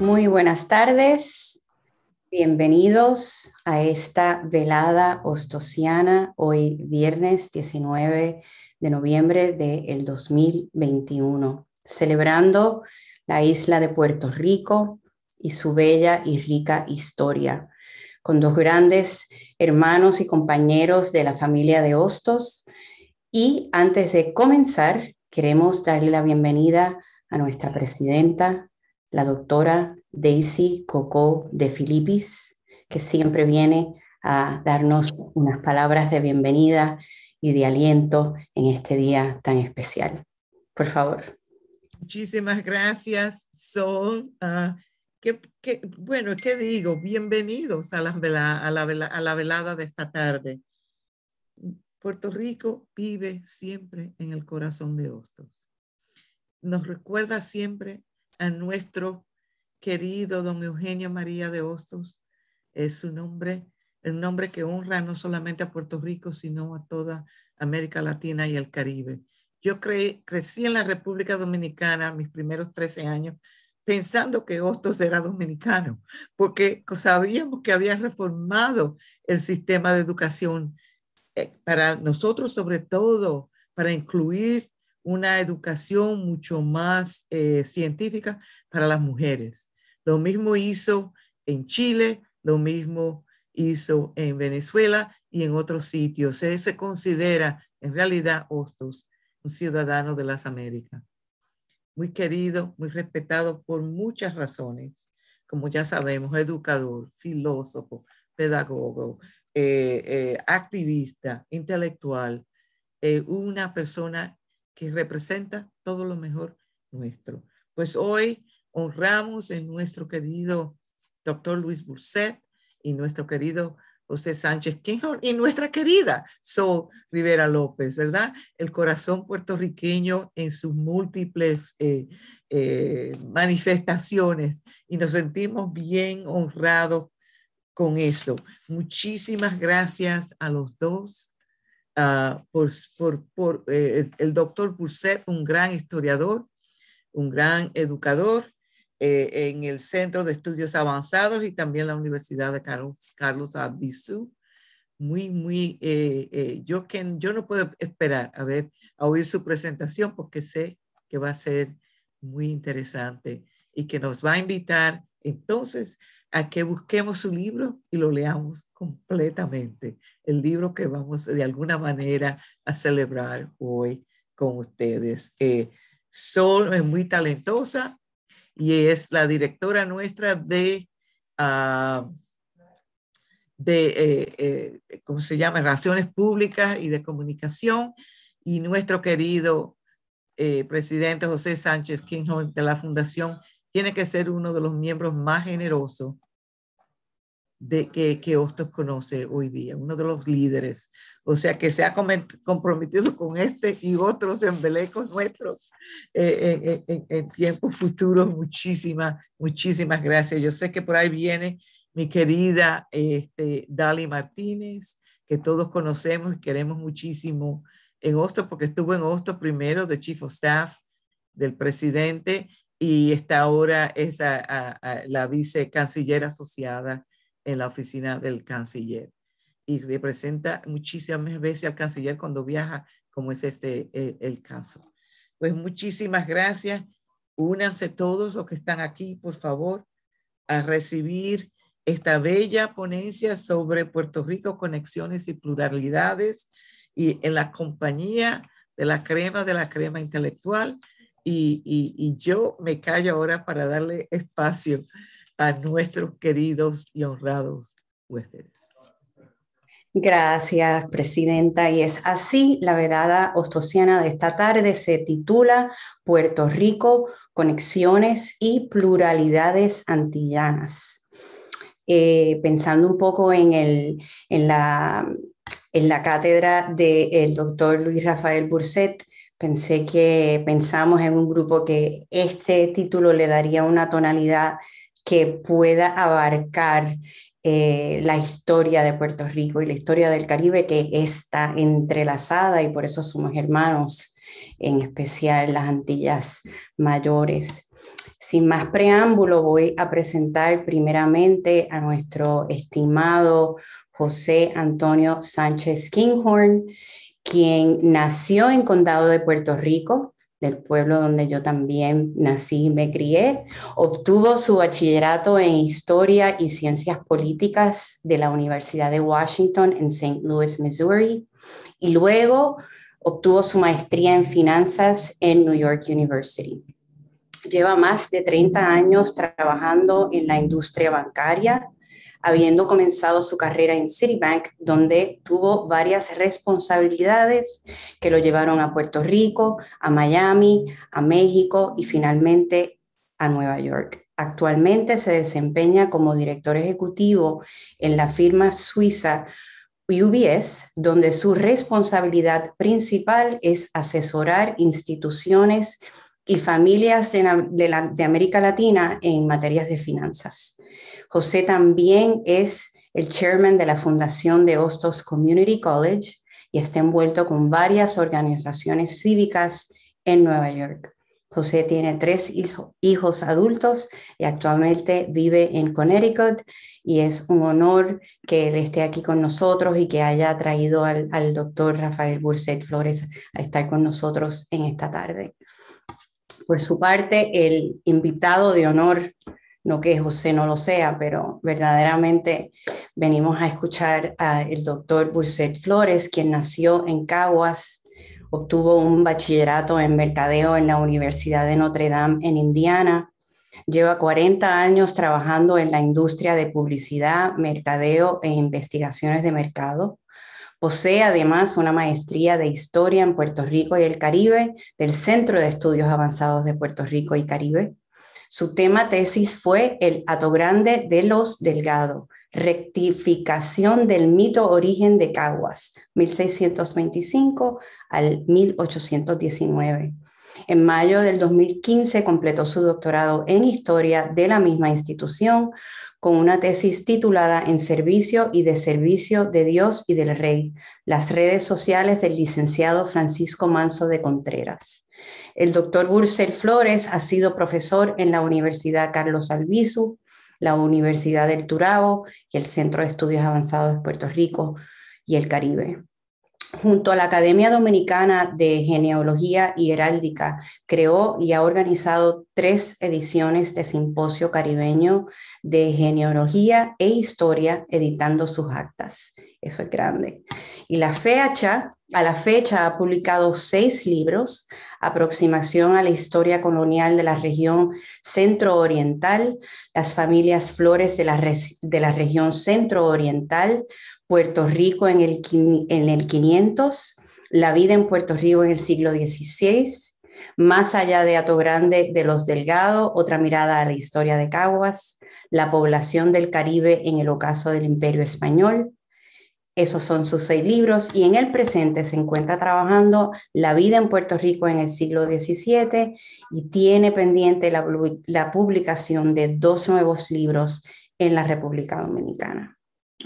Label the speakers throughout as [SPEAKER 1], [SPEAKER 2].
[SPEAKER 1] Muy buenas tardes. Bienvenidos a esta velada ostosiana hoy viernes 19 de noviembre del 2021, celebrando la isla de Puerto Rico y su bella y rica historia, con dos grandes hermanos y compañeros de la familia de Ostos. Y antes de comenzar, queremos darle la bienvenida a nuestra presidenta, la doctora Daisy Coco de Filipis, que siempre viene a darnos unas palabras de bienvenida y de aliento en este día tan especial. Por favor.
[SPEAKER 2] Muchísimas gracias, Sol. Ah, bueno, ¿qué digo? Bienvenidos a la, a, la a la velada de esta tarde. Puerto Rico vive siempre en el corazón de Hostos. Nos recuerda siempre a nuestro querido don Eugenio María de Hostos, es su nombre, el nombre que honra no solamente a Puerto Rico, sino a toda América Latina y el Caribe. Yo crecí en la República Dominicana mis primeros 13 años pensando que Hostos era dominicano, porque sabíamos que había reformado el sistema de educación eh, para nosotros, sobre todo, para incluir una educación mucho más eh, científica para las mujeres. Lo mismo hizo en Chile, lo mismo hizo en Venezuela y en otros sitios. Él se considera en realidad Hostos, un ciudadano de las Américas. Muy querido, muy respetado por muchas razones, como ya sabemos, educador, filósofo, pedagogo, eh, eh, activista, intelectual, eh, una persona que representa todo lo mejor nuestro. Pues hoy honramos en nuestro querido doctor Luis Burset y nuestro querido José Sánchez Quijón y nuestra querida Sol Rivera López, ¿verdad? El corazón puertorriqueño en sus múltiples eh, eh, manifestaciones y nos sentimos bien honrados con eso. Muchísimas gracias a los dos. Ah, por, eh, el doctor Burset, un gran historiador, un gran educador, eh, en el Centro de Estudios Avanzados y también la Universidad de Carlos, Carlos Abizú. Muy, muy, eh, eh, yo, que, yo no puedo esperar a ver, a oír su presentación porque sé que va a ser muy interesante y que nos va a invitar entonces a que busquemos su libro y lo leamos completamente, el libro que vamos de alguna manera a celebrar hoy con ustedes. Sol es muy talentosa, y es la directora nuestra de, ah, de eh, eh, ¿cómo se llama? Relaciones Públicas y de Comunicación, y nuestro querido eh, presidente José Sánchez Kinghorn de la Fundación tiene que ser uno de los miembros más generosos de que, que, Hostos conoce hoy día, uno de los líderes. O sea, que se ha comprometido con este y otros embelecos nuestros eh, en, tiempos futuros. Muchísimas, muchísimas gracias. Yo sé que por ahí viene mi querida este, Dali Martínez, que todos conocemos y queremos muchísimo en Hostos, porque estuvo en Hostos primero de Chief of Staff del presidente y está ahora es la vicecanciller asociada en la oficina del canciller y representa muchísimas veces al canciller cuando viaja, como es este e, el, caso. Pues muchísimas gracias. Únanse todos los que están aquí, por favor, a recibir esta bella ponencia sobre Puerto Rico, conexiones y pluralidades, y en la compañía de la crema de la crema intelectual. Y, y yo me callo ahora para darle espacio a nuestros queridos y honrados huéspedes.
[SPEAKER 1] Gracias, Presidenta. Y es así, la vedada ostosiana de esta tarde se titula Puerto Rico, conexiones y pluralidades antillanas. Eh, pensando un poco en, el, la, en la cátedra del doctor Luis Rafael Burset, pensé que pensamos en un grupo que este título le daría una tonalidad que pueda abarcar eh, la historia de Puerto Rico y la historia del Caribe que está entrelazada y por eso somos hermanos, en especial las Antillas Mayores. Sin más preámbulo, voy a presentar primeramente a nuestro estimado José Antonio Sánchez Kinghorn, quien nació en Condado de Puerto Rico, del pueblo donde yo también nací y me crié. Obtuvo su bachillerato en Historia y Ciencias Políticas de la Universidad de Washington en St. Louis, Missouri, y luego obtuvo su maestría en Finanzas en New York University. Lleva más de 30 años trabajando en la industria bancaria, habiendo comenzado su carrera en Citibank, donde tuvo varias responsabilidades que lo llevaron a Puerto Rico, a Miami, a México y finalmente a Nueva York. Actualmente se desempeña como director ejecutivo en la firma suiza UBS, donde su responsabilidad principal es asesorar instituciones y familias de, América Latina en materias de finanzas. José también es el chairman de la fundación de Hostos Community College y está envuelto con varias organizaciones cívicas en Nueva York. José tiene tres hijos adultos y actualmente vive en Connecticut y es un honor que él esté aquí con nosotros y que haya traído al, al doctor Rafael Burset Flores a estar con nosotros en esta tarde. Por su parte, el invitado de honor, no que José no lo sea, pero verdaderamente venimos a escuchar al doctor Burset Flores, quien nació en Caguas, obtuvo un bachillerato en mercadeo en la Universidad de Notre Dame en Indiana. Lleva 40 años trabajando en la industria de publicidad, mercadeo e investigaciones de mercado. Posee además una maestría de Historia en Puerto Rico y el Caribe del Centro de Estudios Avanzados de Puerto Rico y Caribe. Su tema tesis fue El Ato Grande de los Delgado, rectificación del mito origen de Caguas, 1625 al 1819. En mayo del 2015 completó su doctorado en historia de la misma institución con una tesis titulada En servicio y de servicio de Dios y del Rey, las redes sociales del licenciado Francisco Manso de Contreras. El doctor Bursel Flores ha sido profesor en la Universidad Carlos Albizu, la Universidad del Turabo y el Centro de Estudios Avanzados de Puerto Rico y el Caribe junto a la Academia Dominicana de Genealogía y Heráldica, creó y ha organizado tres ediciones de Simposio Caribeño de Genealogía e Historia, editando sus actas. Eso es grande. Y la fecha, a la fecha ha publicado seis libros, Aproximación a la Historia Colonial de la Región Centro-Oriental, Las Familias Flores de la, de la Región Centro-Oriental, Puerto Rico en el, en el 500, La vida en Puerto Rico en el siglo XVI, Más allá de Ato Grande de los Delgado, otra mirada a la historia de Caguas, La población del Caribe en el ocaso del Imperio Español. Esos son sus seis libros y en el presente se encuentra trabajando La vida en Puerto Rico en el siglo XVII y tiene pendiente la publicación de dos nuevos libros en la República Dominicana.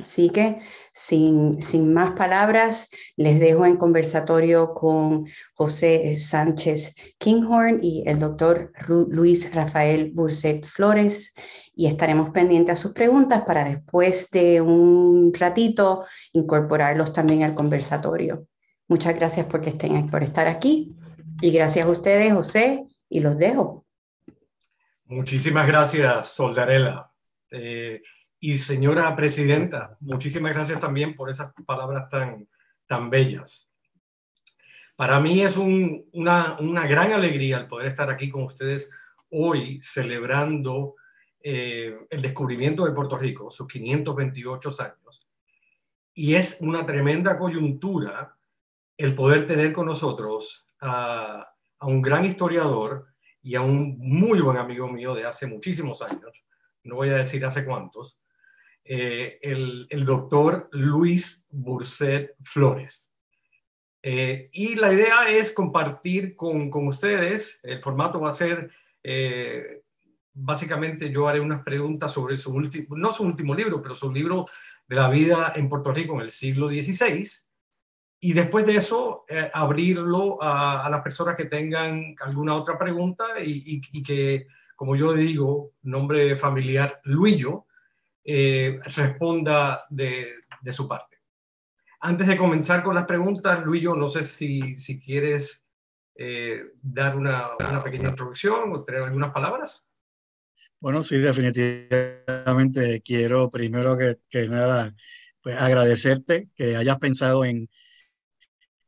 [SPEAKER 1] Así que sin, más palabras, les dejo en conversatorio con José Sánchez Kinghorn y el doctor Luis Rafael Burset Flores y estaremos pendientes a sus preguntas para después de un ratito incorporarlos también al conversatorio. Muchas gracias por estar aquí y gracias a ustedes, José, y los dejo.
[SPEAKER 3] Muchísimas gracias, Soldarela. Eh, y señora presidenta, muchísimas gracias también por esas palabras tan, tan bellas. Para mí es una, una, gran alegría el poder estar aquí con ustedes hoy celebrando eh, el descubrimiento de Puerto Rico, sus 528 años. Y es una tremenda coyuntura el poder tener con nosotros a, a un gran historiador y a un muy buen amigo mío de hace muchísimos años, no voy a decir hace cuántos, eh, el, doctor Luis Burset Flores. Eh, y la idea es compartir con, ustedes, el formato va a ser, eh, básicamente yo haré unas preguntas sobre su último, no su último libro, pero su libro de la vida en Puerto Rico en el siglo XVI. Y después de eso, abrirlo a, las personas que tengan alguna otra pregunta y, que, como yo le digo, nombre familiar Luillo, eh, responda de, su parte. Antes de comenzar con las preguntas, Luis, yo no sé si, quieres eh, dar una, pequeña introducción o tener algunas palabras.
[SPEAKER 4] Bueno, sí, definitivamente quiero primero que, nada pues, agradecerte que hayas pensado en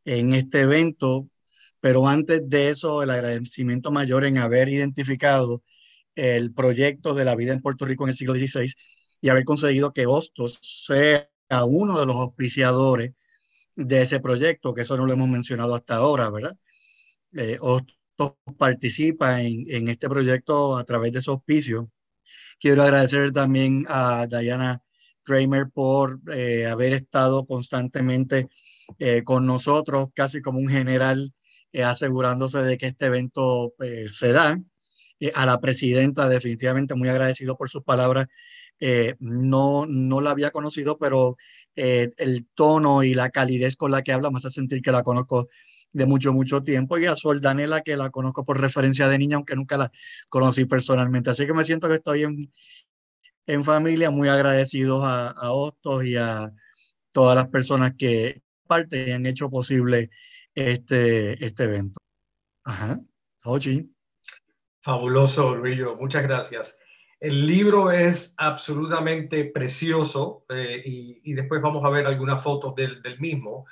[SPEAKER 4] este evento, pero antes de eso, el agradecimiento mayor en haber identificado el proyecto de la vida en Puerto Rico en el siglo XVI y haber conseguido que Hostos sea uno de los auspiciadores de ese proyecto, que eso no lo hemos mencionado hasta ahora, ¿verdad? Eh, Hostos participa en, este proyecto a través de su auspicio. Quiero agradecer también a Diana Kramer por eh, haber estado constantemente eh, con nosotros, casi como un general, eh, asegurándose de que este evento se da. a la presidenta, definitivamente muy agradecido por sus palabras eh, no, no la había conocido, pero eh, el tono y la calidez con la que habla me hace sentir que la conozco de mucho, mucho tiempo. Y a Soldanela, que la conozco por referencia de niña, aunque nunca la conocí personalmente. Así que me siento que estoy en, familia, muy agradecidos a, a y a todas las personas que parte han hecho posible
[SPEAKER 3] este, este evento. Ajá, Ochi. Fabuloso, Luillo. Muchas gracias. El libro es absolutamente precioso eh, y, después vamos a ver algunas fotos del, del mismo.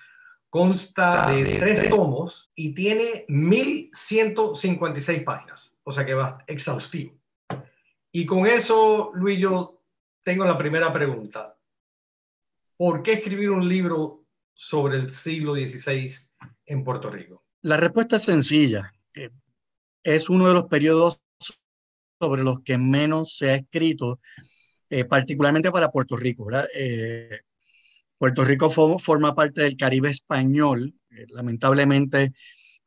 [SPEAKER 3] Consta ah, de tres tomos y tiene 1.156 páginas, o sea que va exhaustivo. Y con eso, Luis, yo tengo la primera pregunta. ¿Por qué escribir un libro sobre el siglo XVI en Puerto Rico?
[SPEAKER 4] La respuesta es sencilla. Eh, es uno de los periodos sobre los que menos se ha escrito, eh, particularmente para Puerto Rico. Eh, Puerto Rico forma parte del Caribe español. Eh, lamentablemente,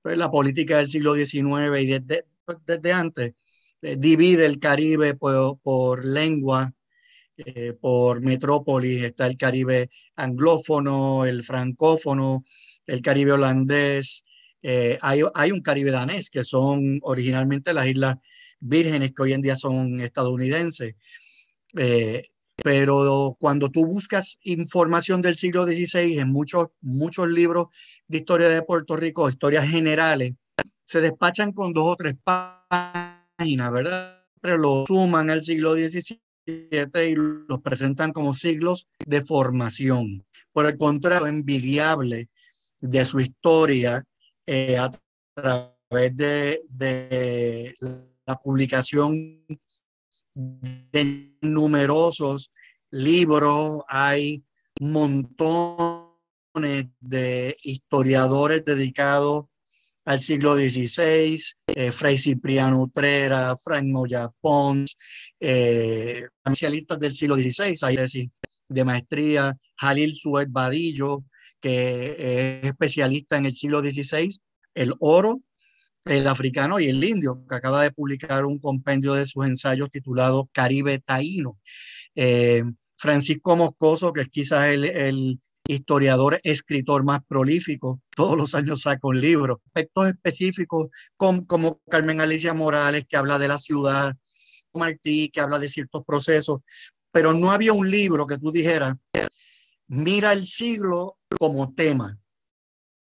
[SPEAKER 4] pues, la política del siglo XIX y desde, pues, antes divide el Caribe por, lengua, por metrópolis, está el Caribe anglófono, el francófono, el Caribe holandés, hay, hay, un Caribe danés, que son originalmente las islas vírgenes que hoy en día son estadounidenses. Eh, pero cuando tú buscas información del siglo XVI en muchos, muchos libros de historia de Puerto Rico, historias generales, se despachan con dos o tres páginas, ¿verdad? Pero lo suman al siglo XVII y los presentan como siglos de formación. Por el contrario, envidiable de su historia eh, a través de, de la publicación de numerosos libros, hay montones de historiadores dedicados al siglo XVI, eh, Fray Cipriano Utrera, Frank Moya Pons, eh, especialistas del siglo XVI, hay decir, de maestría, Jalil Suez Badillo, que es especialista en el siglo XVI, el oro el africano y el indio, que acaba de publicar un compendio de sus ensayos titulado Caribe Taíno. Eh, Francisco Moscoso, que es quizás el, historiador, escritor más prolífico, todos los años saca un libro. Aspectos específicos como Carmen Alicia Morales, que habla de la ciudad, Martí, que habla de ciertos procesos, pero no había un libro que tú dijeras, mira el siglo como tema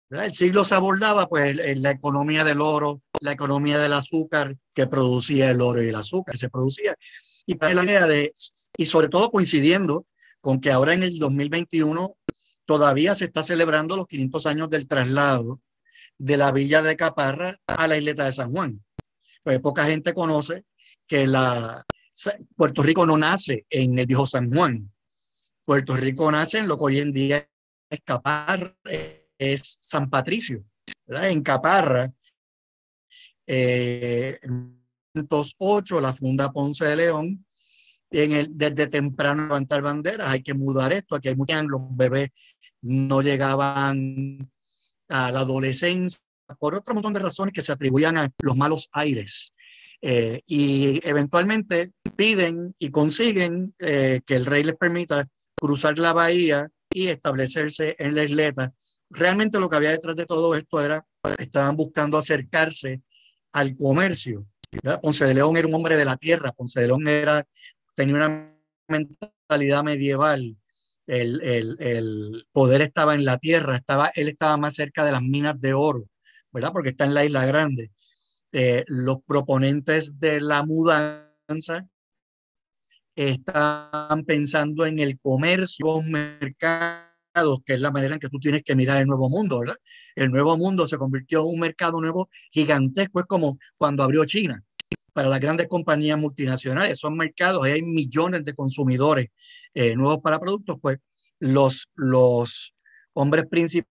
[SPEAKER 4] el siglo se abordaba pues, en la economía del oro, la economía del azúcar que producía el oro y el azúcar se producía. Y para la idea de, y sobre todo coincidiendo con que ahora en el 2021 todavía se está celebrando los 500 años del traslado de la villa de Caparra a la isleta de San Juan. Pues poca gente conoce que la, Puerto Rico no nace en el viejo San Juan. Puerto Rico nace en lo que hoy en día es Caparra, eh, es San Patricio, en Caparra. Eh, en 1908 la funda Ponce de León. En desde temprano levantar banderas, hay que mudar esto, aquí hay muchos los bebés no llegaban a la adolescencia, por otro montón de razones que se atribuían a los malos aires. Eh, y eventualmente piden y consiguen eh, que el rey les permita cruzar la bahía y establecerse en la isleta realmente lo que había detrás de todo esto era, estaban buscando acercarse al comercio. Ponce de León era un hombre de la tierra, Ponce de León era, tenía una mentalidad medieval, el, poder estaba en la tierra, estaba, él estaba más cerca de las minas de oro, ¿verdad? Porque está en la Isla Grande. Eh, los proponentes de la mudanza estaban pensando en el comercio, los mercados que es la manera en que tú tienes que mirar el nuevo mundo, ¿verdad? El nuevo mundo se convirtió en un mercado nuevo gigantesco, es como cuando abrió China para las grandes compañías multinacionales, son mercados, hay millones de consumidores eh, nuevos para productos, pues los, los hombres principales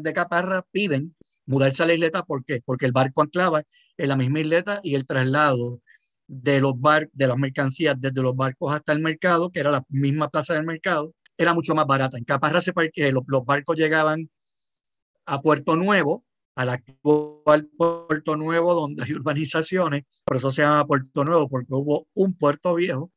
[SPEAKER 4] de Caparra piden mudarse a la isleta, ¿por qué? Porque el barco anclaba en la misma isleta y el traslado de los barcos, de las mercancías desde los barcos hasta el mercado, que era la misma plaza del mercado, era mucho más barata. En Caparra se parque, los, los, barcos llegaban a Puerto Nuevo, al actual Puerto Nuevo donde hay urbanizaciones, por eso se llama Puerto Nuevo, porque hubo un puerto viejo,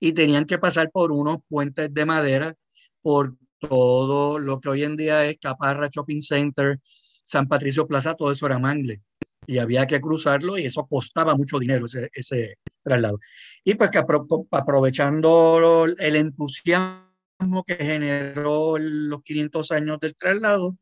[SPEAKER 4] y tenían que pasar por unos puentes de madera por todo lo que hoy en día es Caparra Shopping Center, San Patricio Plaza, todo eso era mangle. Y había que cruzarlo y eso costaba mucho dinero, ese, traslado. Y pues que aprovechando el entusiasmo que generó los 500 años del traslado,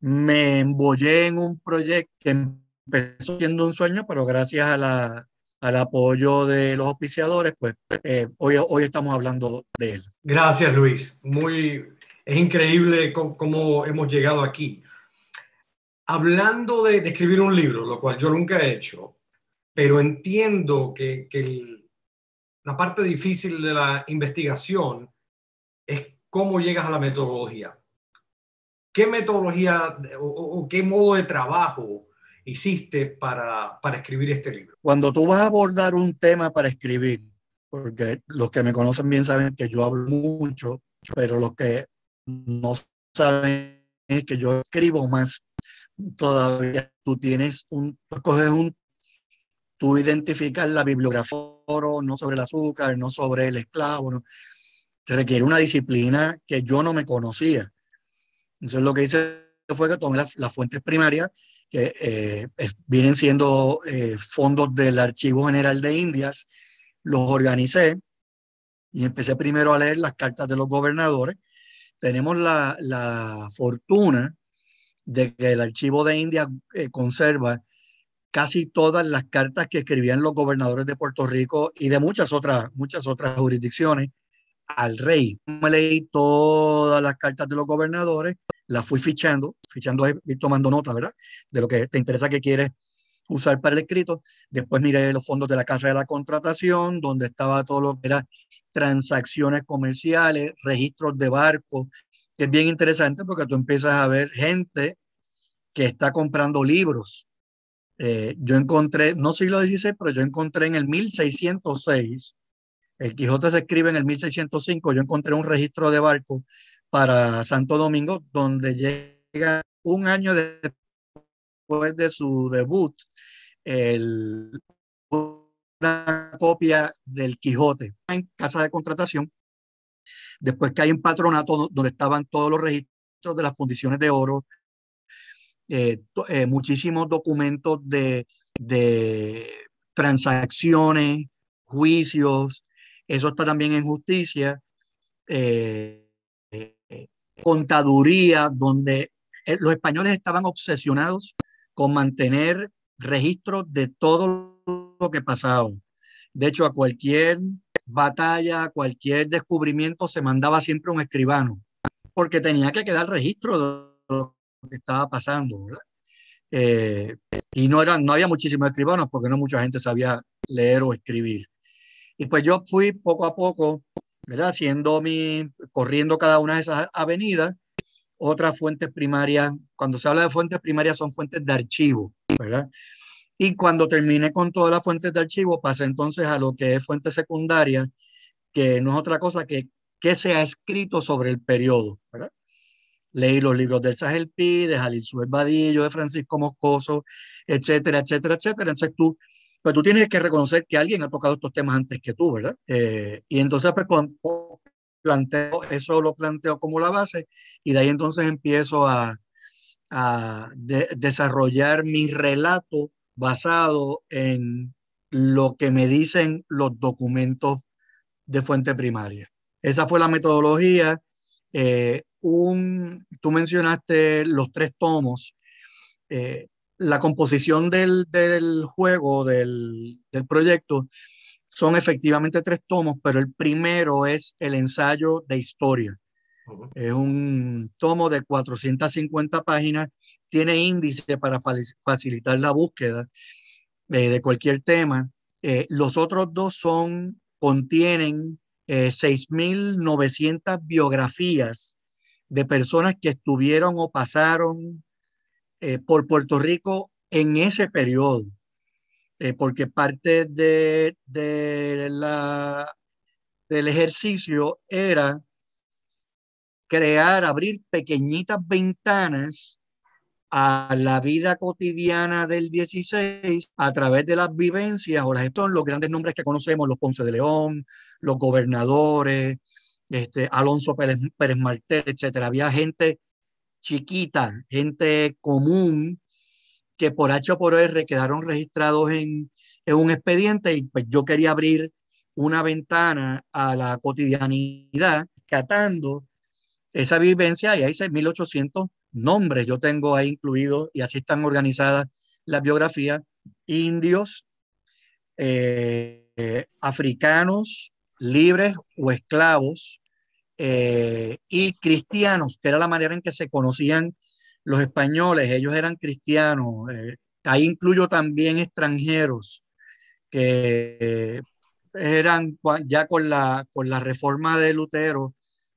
[SPEAKER 4] me embollé en un proyecto que empezó siendo un sueño, pero gracias a la, al apoyo de los oficiadores, pues eh, hoy, hoy estamos hablando de él.
[SPEAKER 3] Gracias, Luis. Muy, es increíble cómo, hemos llegado aquí. Hablando de, escribir un libro, lo cual yo nunca he hecho, pero entiendo que, que la parte difícil de la investigación es cómo llegas a la metodología. ¿Qué metodología o, qué modo de trabajo hiciste para, para escribir este libro?
[SPEAKER 4] Cuando tú vas a abordar un tema para escribir, porque los que me conocen bien saben que yo hablo mucho, pero los que no saben es que yo escribo más. Todavía tú tienes un, tú un, identificas la bibliografía, no sobre el azúcar, no sobre el esclavo, no, requiere una disciplina que yo no me conocía. Entonces lo que hice fue que tomé las, fuentes primarias, que eh, vienen siendo eh, fondos del Archivo General de Indias, los organicé y empecé primero a leer las cartas de los gobernadores. Tenemos la, fortuna de que el Archivo de Indias eh, conserva casi todas las cartas que escribían los gobernadores de Puerto Rico y de muchas otras, muchas otras jurisdicciones al rey. Me leí todas las cartas de los gobernadores, las fui fichando, fichando eh, y tomando nota, ¿verdad? De lo que te interesa que quieres usar para el escrito. Después miré los fondos de la Casa de la Contratación, donde estaba todo lo que eran transacciones comerciales, registros de barcos, que es bien interesante porque tú empiezas a ver gente que está comprando libros. Eh, yo encontré, no siglo XVI, pero yo encontré en el 1606 el Quijote se escribe en el 1605. Yo encontré un registro de barco para Santo Domingo donde llega un año después de su debut una copia del Quijote en casa de contratación. Después que hay un patronato donde estaban todos los registros de las fundiciones de oro, eh, eh, muchísimos documentos de transacciones, juicios, eso está también en justicia. Eh, eh, contaduría, donde eh, los españoles estaban obsesionados con mantener registros de todo lo que pasaba. De hecho, a cualquier batalla, a cualquier descubrimiento se mandaba siempre un escribano, porque tenía que quedar registro de lo que estaba pasando. y no, eran, no había muchísimos escribanos porque no mucha gente sabía leer o escribir. Y pues yo fui poco a poco, ¿verdad? Haciendo mi, corriendo cada una de esas avenidas. Otras fuentes primarias, cuando se habla de fuentes primarias son fuentes de archivo, ¿verdad? Y cuando terminé con todas las fuentes de archivo, pasé entonces a lo que es fuente secundaria, que no es otra cosa que qué se ha escrito sobre el periodo, ¿verdad? Leí los libros del Sahel Pi, de Jalil Suez Badillo, de Francisco Moscoso, etcétera, etcétera, etcétera. Entonces tú pero pues tú tienes que reconocer que alguien ha tocado estos temas antes que tú, ¿verdad? Eh, y entonces, pues, cuando planteo, eso lo planteo como la base y de ahí entonces empiezo a, desarrollar mi relato basado en lo que me dicen los documentos de fuente primaria. Esa fue la metodología. Eh, un, tú mencionaste los tres tomos. Eh, la composición del, juego, del, proyecto, son efectivamente tres tomos, pero el primero es el ensayo de historia. Es un tomo de 450 páginas, tiene índice para facilitar la búsqueda eh, de cualquier tema. Eh, los otros dos son, contienen 6.900 eh, biografías de personas que estuvieron o pasaron eh, por Puerto Rico en ese periodo, eh, porque parte de, la, del ejercicio era crear, abrir pequeñitas ventanas a la vida cotidiana del 16 a través de las vivencias o las los grandes nombres que conocemos, los Ponce de León, los gobernadores, este, Alonso Pérez, Pérez Martel, etcétera. Había gente chiquita, gente común, que por H o por R quedaron registrados en, un expediente y pues yo quería abrir una ventana a la cotidianidad, catando esa vivencia y hay 6.800 nombres yo tengo ahí incluidos y así están organizadas las biografías, indios, eh, africanos, libres o esclavos, eh, y cristianos, que era la manera en que se conocían los españoles, ellos eran cristianos. Eh, ahí incluyo también extranjeros que eh, eran ya con la, con la reforma de Lutero,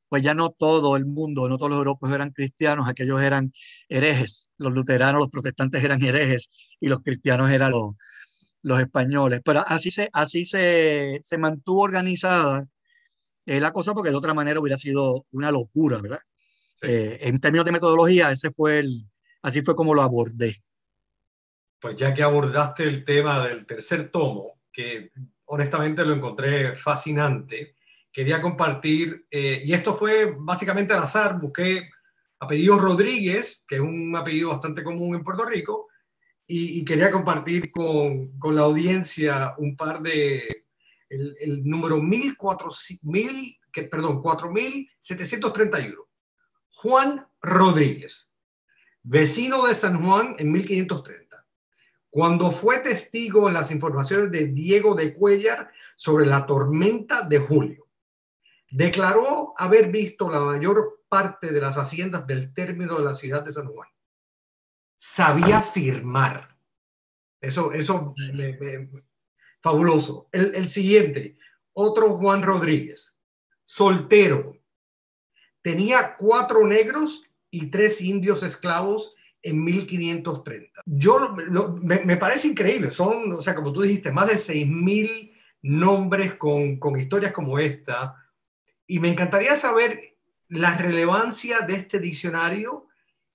[SPEAKER 4] pues ya no todo el mundo, no todos los europeos eran cristianos, aquellos eran herejes, los luteranos, los protestantes eran herejes y los cristianos eran los, españoles. Pero así se, así se, se mantuvo organizada eh, la cosa porque de otra manera hubiera sido una locura, ¿verdad? Eh, en términos de metodología, ese fue el, así fue como lo abordé.
[SPEAKER 3] Pues ya que abordaste el tema del tercer tomo, que honestamente lo encontré fascinante, quería compartir, eh, y esto fue básicamente al azar, busqué apellido Rodríguez, que es un apellido bastante común en Puerto Rico, y, y quería compartir con, con la audiencia un par de, el, el número mil que, perdón, 4731. Juan Rodríguez, vecino de San Juan en 1530. Cuando fue testigo en las informaciones de Diego de Cuellar sobre la tormenta de julio, declaró haber visto la mayor parte de las haciendas del término de la ciudad de San Juan. Sabía firmar. Eso, eso Fabuloso. El, siguiente, otro Juan Rodríguez, soltero. Tenía cuatro negros y tres indios esclavos en 1530. Yo me, parece increíble, son, o sea, como tú dijiste, más de 6.000 nombres con, con, historias como esta, y me encantaría saber la relevancia de este diccionario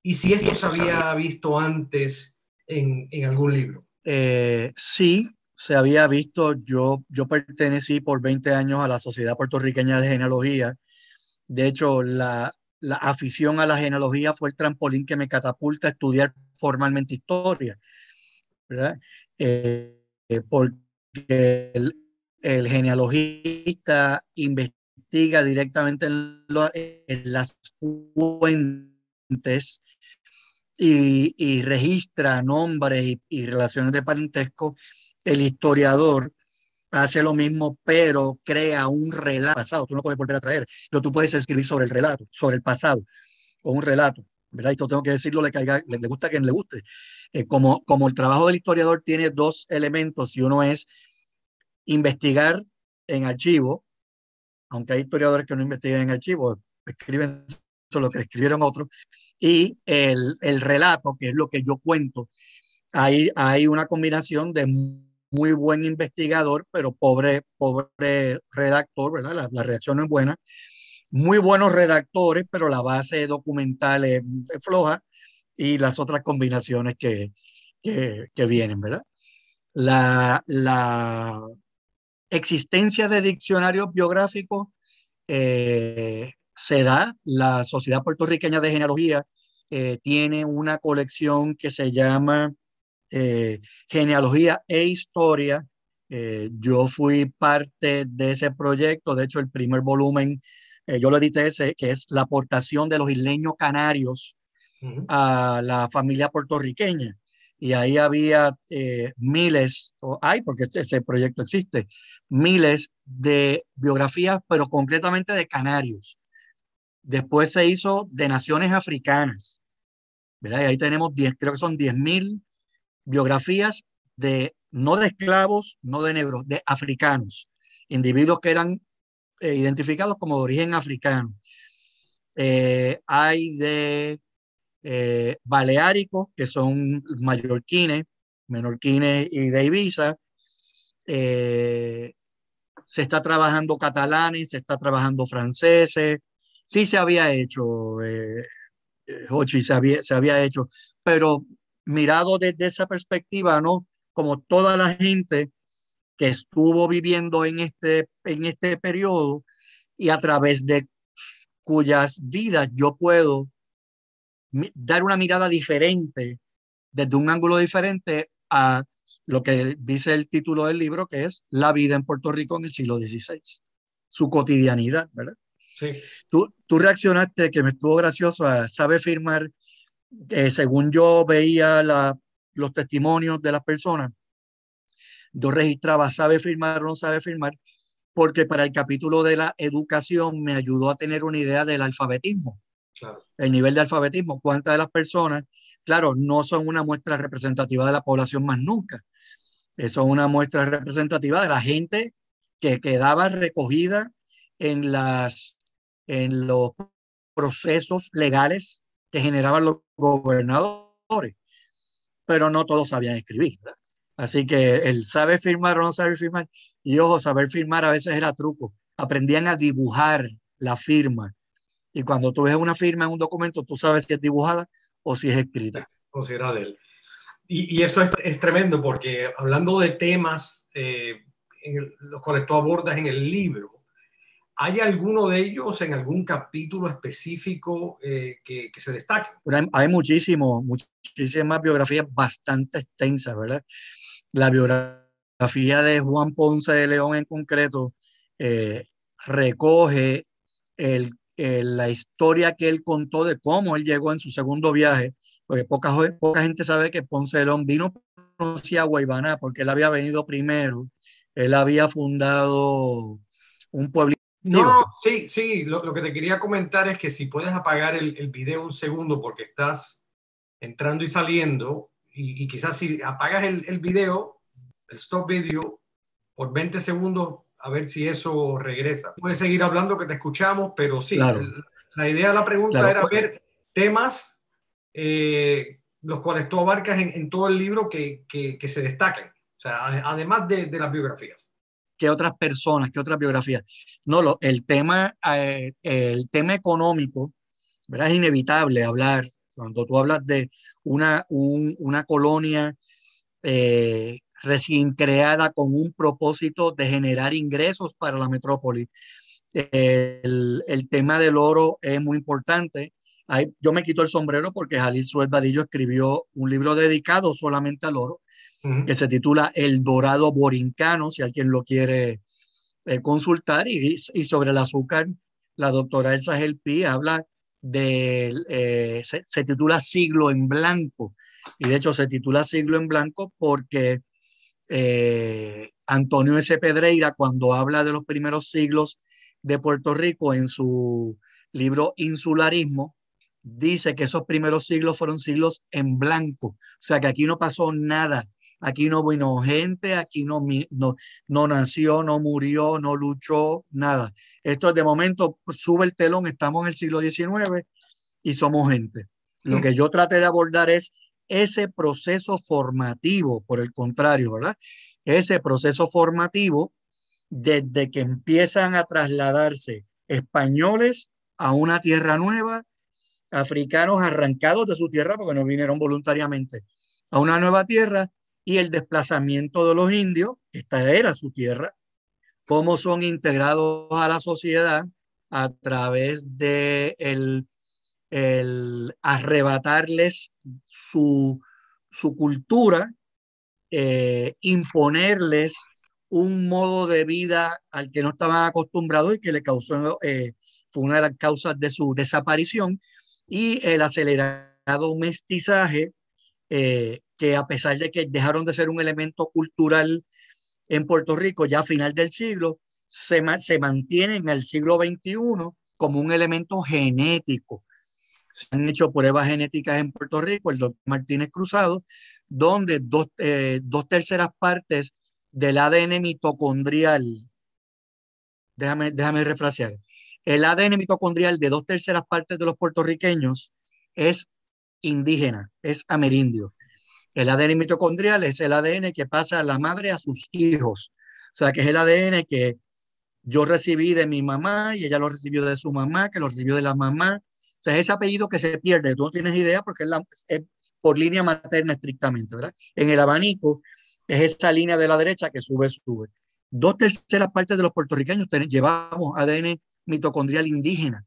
[SPEAKER 3] y si esto se había visto antes en, en algún libro.
[SPEAKER 4] Eh, sí, se había visto, yo, yo pertenecí por 20 años a la Sociedad Puertorriqueña de Genealogía. De hecho, la, afición a la genealogía fue el trampolín que me catapulta a estudiar formalmente historia, ¿verdad? Eh, eh, porque el, genealogista investiga directamente en, las fuentes y, registra nombres y relaciones de parentesco el historiador hace lo mismo, pero crea un relato pasado. Tú no puedes volver a traer, pero tú puedes escribir sobre el relato, sobre el pasado, o un relato. ¿verdad? Esto tengo que decirlo, le, caiga, le, gusta a quien le guste. Eh, como, como el trabajo del historiador tiene dos elementos, y uno es investigar en archivo, aunque hay historiadores que no investigan en archivo, escriben lo que escribieron otros, y el, el relato, que es lo que yo cuento. Hay, hay una combinación de muy buen investigador, pero pobre, pobre redactor, ¿verdad? La, la reacción no es buena. Muy buenos redactores, pero la base documental es, floja y las otras combinaciones que, vienen, ¿verdad? La, existencia de diccionarios biográficos eh, se da, la Sociedad Puertorriqueña de Genealogía eh, tiene una colección que se llama eh, genealogía e historia. Eh, yo fui parte de ese proyecto, de hecho el primer volumen, eh, yo lo edité ese, que es la aportación de los isleños canarios a la familia puertorriqueña. Y ahí había miles, hay, porque ese, proyecto existe, miles de biografías, pero completamente de canarios. Después se hizo de naciones africanas, ¿verdad? Y ahí tenemos 10, creo que son 10.000 biografías de, no de esclavos, no de negros, de africanos, individuos que eran eh, identificados como de origen africano. Eh, hay de eh, baleáricos, que son mallorquines, menorquines y de Ibiza. Eh, se está trabajando catalanes, se está trabajando franceses. Sí se había hecho, Hochi, se había hecho, pero mirado desde esa perspectiva, ¿no? Como toda la gente que estuvo viviendo en este, en este periodo y a través de cuyas vidas yo puedo dar una mirada diferente, desde un ángulo diferente a lo que dice el título del libro, que es La vida en Puerto Rico en el siglo XVI, su cotidianidad, ¿verdad? Sí. Tú, tú reaccionaste, que me estuvo gracioso, Sabe firmar eh, según yo veía los testimonios de las personas, yo registraba, sabe firmar no sabe firmar, porque para el capítulo de la educación me ayudó a tener una idea del alfabetismo, el nivel de alfabetismo, cuántas de las personas, claro, no son una muestra representativa de la población más nunca, son una muestra representativa de la gente que quedaba recogida en, las, en los procesos legales que generaban los gobernadores, pero no todos sabían escribir. Así que el sabe firmar o no saber firmar, y ojo, saber firmar a veces era truco. Aprendían a dibujar la firma. Y cuando tú ves una firma en un documento, tú sabes si es dibujada o si es escrita.
[SPEAKER 3] él. Y, eso es, tremendo porque hablando de temas eh, los cuales tú abordas en el libro, ¿Hay alguno de ellos en algún capítulo específico eh, que, se destaque?
[SPEAKER 4] Hay, muchísimas biografías bastante extensas, ¿verdad? La biografía de Juan Ponce de León en concreto eh, recoge eh, la historia que él contó de cómo él llegó en su segundo viaje, porque poca, gente sabe que Ponce de León vino a Guaybaná porque él había venido primero, él había fundado un pueblo no,
[SPEAKER 3] sí, sí, lo, que te quería comentar es que si puedes apagar el, video un segundo porque estás entrando y saliendo y, quizás si apagas el, video, el stop video, por 20 segundos, a ver si eso regresa. Puedes seguir hablando que te escuchamos, pero sí, la, idea de la pregunta era ver temas eh, los cuales tú abarcas en, todo el libro que, se destaquen, además de las biografías.
[SPEAKER 4] ¿Qué otras personas, ¿Qué otras biografías. No, lo, el, tema, eh, el tema económico, ¿verdad? Es inevitable hablar, cuando tú hablas de una, una colonia eh, recién creada con un propósito de generar ingresos para la metrópoli, el, tema del oro es muy importante. yo me quito el sombrero porque Jalil Suez Badillo escribió un libro dedicado solamente al oro que se titula El Dorado Borincano, si alguien lo quiere eh, consultar. Y, sobre el azúcar, la doctora Elsa Gelpi habla de, eh, se, titula Siglo en Blanco. Y de hecho se titula Siglo en Blanco porque eh, Antonio S. Pedreira, cuando habla de los primeros siglos de Puerto Rico en su libro Insularismo, dice que esos primeros siglos fueron siglos en blanco, o sea que aquí no pasó nada Aquí no vino gente, aquí no, no, nació, no murió, no luchó, nada. Esto de momento sube el telón, estamos en el siglo XIX y somos gente. Lo mm. que yo traté de abordar es ese proceso formativo, por el contrario, ¿verdad? Ese proceso formativo desde que empiezan a trasladarse españoles a una tierra nueva, africanos arrancados de su tierra porque no vinieron voluntariamente, a una nueva tierra y el desplazamiento de los indios, esta era su tierra, cómo son integrados a la sociedad a través de el, el arrebatarles su, cultura, eh, imponerles un modo de vida al que no estaban acostumbrados y que le causó, eh, fue una de las causas de su desaparición, y el acelerado mestizaje eh, que a pesar de que dejaron de ser un elemento cultural en Puerto Rico ya a final del siglo, se, se mantiene en el siglo XXI como un elemento genético. Se han hecho pruebas genéticas en Puerto Rico, el doctor Martínez Cruzado, donde dos, eh, terceras partes del ADN mitocondrial, déjame, déjame refrasear, el ADN mitocondrial de dos terceras partes de los puertorriqueños es indígena, es amerindio. El ADN mitocondrial es el ADN que pasa a la madre a sus hijos. O sea, que es el ADN que yo recibí de mi mamá y ella lo recibió de su mamá, que lo recibió de la mamá. O sea, es ese apellido que se pierde. Tú no tienes idea porque es, por línea materna estrictamente, ¿verdad? En el abanico es esa línea de la derecha que sube, sube. Dos terceras partes de los puertorriqueños llevamos ADN mitocondrial indígena.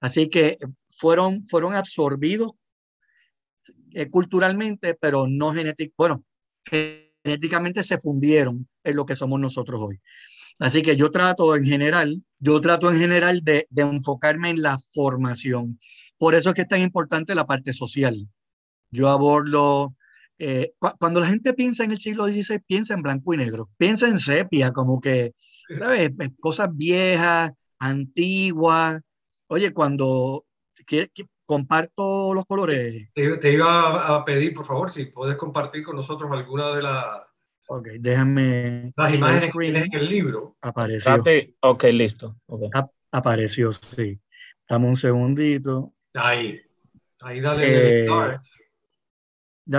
[SPEAKER 4] Así que fueron, fueron absorbidos eh, culturalmente, pero no genéticamente, bueno, genéticamente se fundieron en lo que somos nosotros hoy. Así que yo trato en general, yo trato en general de, enfocarme en la formación. Por eso es que es tan importante la parte social. Yo abordo eh, cuando la gente piensa en el siglo XVI, piensa en blanco y negro, piensa en sepia, como que, ¿sabes? Cosas viejas, antiguas. Oye, cuando, comparto los colores.
[SPEAKER 3] Te, iba a pedir, por favor, si puedes compartir con nosotros alguna de las... Ok, déjame... Las imágenes que el libro. Apareció. ok, listo.
[SPEAKER 4] apareció, sí. Dame un segundito.
[SPEAKER 3] Ahí. Ahí dale. Eh,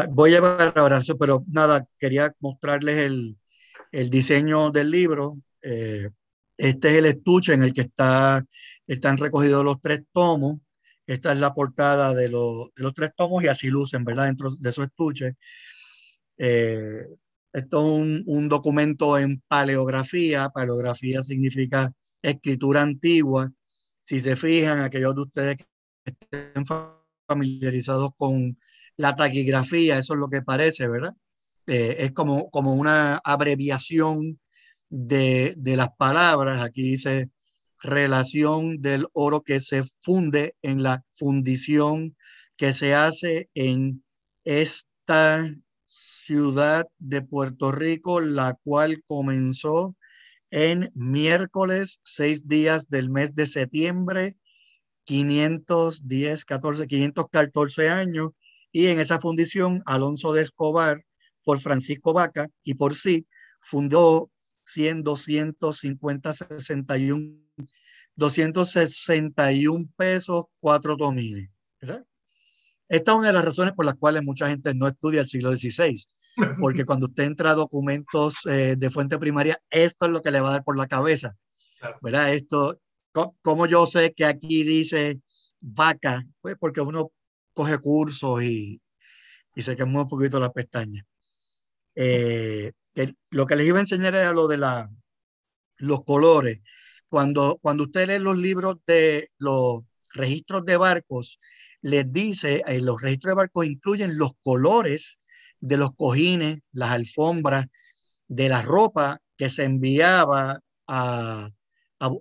[SPEAKER 4] voy a llevar abrazo, pero nada, quería mostrarles el, diseño del libro. Eh, este es el estuche en el que está, están recogidos los tres tomos. Esta es la portada de, los tres tomos y así lucen, ¿verdad? Dentro de su estuche. Eh, esto es un, documento en paleografía. Paleografía significa escritura antigua. Si se fijan, aquellos de ustedes que estén familiarizados con la taquigrafía, eso es lo que parece, ¿verdad? Eh, es como, como una abreviación de, de, las palabras. Aquí dice relación del oro que se funde en la fundición que se hace en esta ciudad de Puerto Rico, la cual comenzó en miércoles, seis días del mes de septiembre, 510, 14, 514 años, y en esa fundición Alonso de Escobar por Francisco Vaca y por sí fundó 100, 250, 61, 261 pesos, 4 dominios. Esta es una de las razones por las cuales mucha gente no estudia el siglo XVI, porque cuando usted entra a documentos eh, de fuente primaria, esto es lo que le va a dar por la cabeza. ¿verdad? Esto, como yo sé que aquí dice vaca? Pues porque uno coge cursos y, y se quema un poquito la pestaña Eh, lo que les iba a enseñar era lo de la, los colores. Cuando, cuando usted lee los libros de los registros de barcos, les dice, en eh, los registros de barcos incluyen los colores de los cojines, las alfombras, de la ropa que se enviaba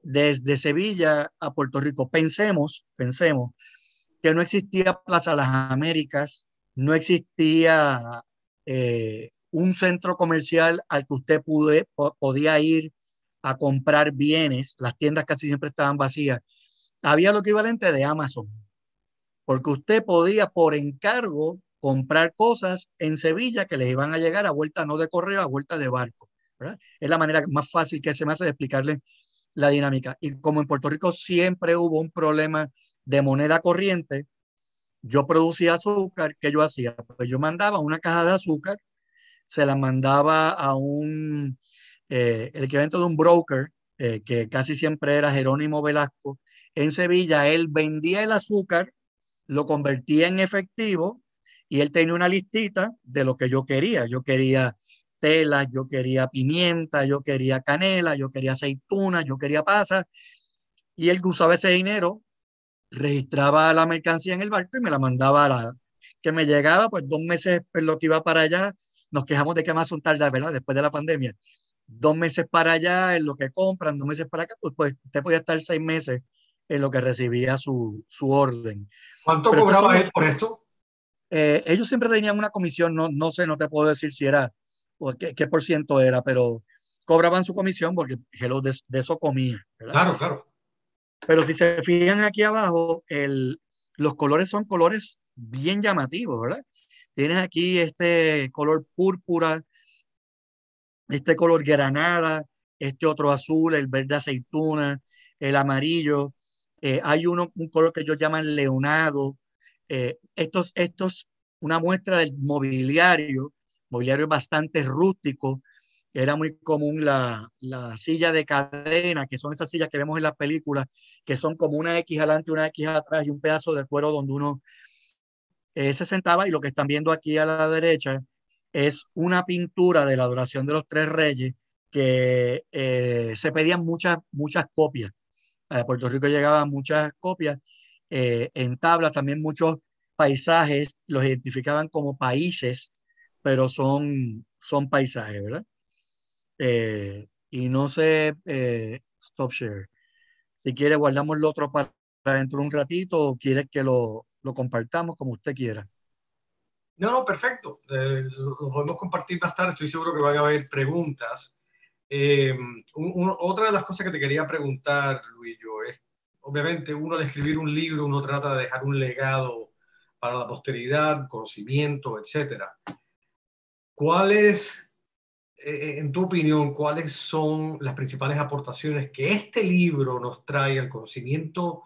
[SPEAKER 4] desde Sevilla a Puerto Rico. Pensemos, pensemos que no existía Plaza Las Américas, no existía eh, un centro comercial al que usted pude, podía ir a comprar bienes, las tiendas casi siempre estaban vacías, había lo equivalente de Amazon, porque usted podía por encargo comprar cosas en Sevilla que les iban a llegar a vuelta no de correo, a vuelta de barco. Es la manera más fácil que se me hace de explicarle la dinámica. Y como en Puerto Rico siempre hubo un problema de moneda corriente, yo producía azúcar, que yo hacía? Pues yo mandaba una caja de azúcar se la mandaba a un, eh, el equivalente de un broker, eh, que casi siempre era Jerónimo Velasco, en Sevilla, él vendía el azúcar, lo convertía en efectivo y él tenía una listita de lo que yo quería. Yo quería telas, yo quería pimienta, yo quería canela, yo quería aceituna, yo quería pasas. Y él usaba ese dinero, registraba la mercancía en el barco y me la mandaba a la... que me llegaba, pues dos meses lo que iba para allá, nos quejamos de que más son tardas, ¿verdad? Después de la pandemia, dos meses para allá en lo que compran, dos meses para acá, pues, pues usted podía estar seis meses en lo que recibía su, orden.
[SPEAKER 3] ¿Cuánto cobraban él por esto?
[SPEAKER 4] Eh, ellos siempre tenían una comisión, no, no sé, no te puedo decir si era, o qué, qué por ciento era, pero cobraban su comisión porque de, eso comía.
[SPEAKER 3] Claro, claro.
[SPEAKER 4] Pero si se fijan aquí abajo, el, los colores son colores bien llamativos, ¿verdad? Tienes aquí este color púrpura, este color granada, este otro azul, el verde aceituna, el amarillo. Eh, hay uno, un color que ellos llaman leonado. Eh, estos, estos, una muestra del mobiliario, mobiliario bastante rústico. Era muy común la, la silla de cadena, que son esas sillas que vemos en las películas, que son como una X adelante, una X atrás y un pedazo de cuero donde uno eh, se sentaba y lo que están viendo aquí a la derecha es una pintura de la adoración de los tres reyes que eh, se pedían muchas, muchas copias. A Puerto Rico llegaban muchas copias eh, en tablas, también muchos paisajes los identificaban como países, pero son, son paisajes, ¿verdad? y no sé, stop share. Si quiere, guardamos lo otro para dentro un ratito o quieres que lo, lo compartamos como usted quiera.
[SPEAKER 3] No, no, perfecto. Eh, lo, podemos compartir más tarde. Estoy seguro que van a haber preguntas. Eh, otra de las cosas que te quería preguntar, Luis, yo, es, obviamente, uno al escribir un libro, uno trata de dejar un legado para la posteridad, conocimiento, etc. ¿Cuáles, eh, en tu opinión, cuáles son las principales aportaciones que este libro nos trae al conocimiento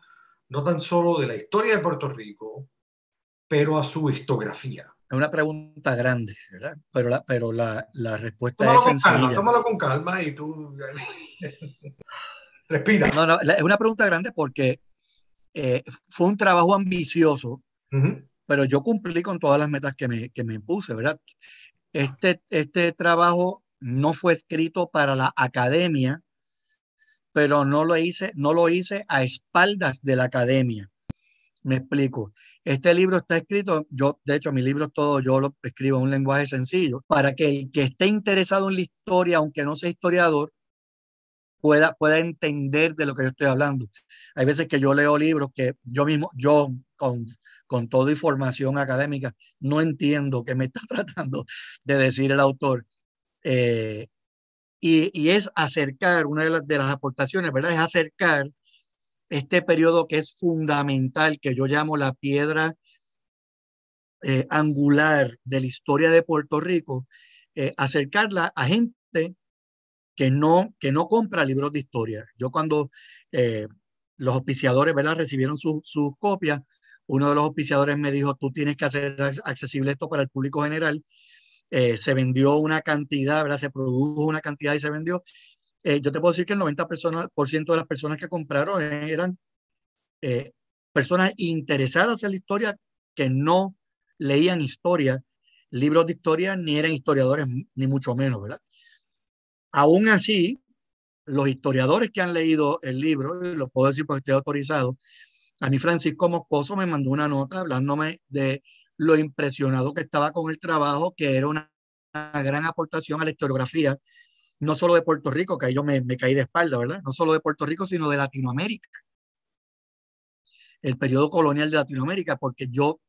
[SPEAKER 3] no tan solo de la historia de Puerto Rico, pero a su
[SPEAKER 4] historiografía. Es una pregunta grande, ¿verdad? Pero la, pero la, la respuesta es sencilla. tómalo
[SPEAKER 3] con calma y tú
[SPEAKER 4] respira. No, no, es una pregunta grande porque eh, fue un trabajo ambicioso, pero yo cumplí con todas las metas que me, que me puse, ¿verdad? Este, este trabajo no fue escrito para la academia, pero no lo hice, no lo hice a espaldas de la academia. Me explico. Este libro está escrito, yo, de hecho, mi libro todo yo lo escribo en un lenguaje sencillo, para que el que esté interesado en la historia, aunque no sea historiador, pueda, pueda entender de lo que yo estoy hablando. Hay veces que yo leo libros que yo mismo, yo con, con toda información académica, no entiendo qué me está tratando de decir el autor. Eh, y, es acercar, una de las, de las aportaciones, ¿verdad? Es acercar este periodo que es fundamental, que yo llamo la piedra eh, angular de la historia de Puerto Rico, eh, acercarla a gente que no, que no compra libros de historia. Yo cuando eh, los auspiciadores ¿verdad? recibieron sus copias, uno de los auspiciadores me dijo, tú tienes que hacer accesible esto para el público general. Eh, se vendió una cantidad, ¿verdad? Se produjo una cantidad y se vendió. Eh, yo te puedo decir que el 90% de las personas que compraron eran eh, personas interesadas en la historia que no leían historia, libros de historia, ni eran historiadores, ni mucho menos, ¿verdad? Aún así, los historiadores que han leído el libro, lo puedo decir porque estoy autorizado, a mí Francisco Moscoso me mandó una nota hablándome de lo impresionado que estaba con el trabajo, que era una, gran aportación a la historiografía, no solo de Puerto Rico, que ahí yo me, caí de espalda, ¿verdad? No solo de Puerto Rico, sino de Latinoamérica. El periodo colonial de Latinoamérica, porque yo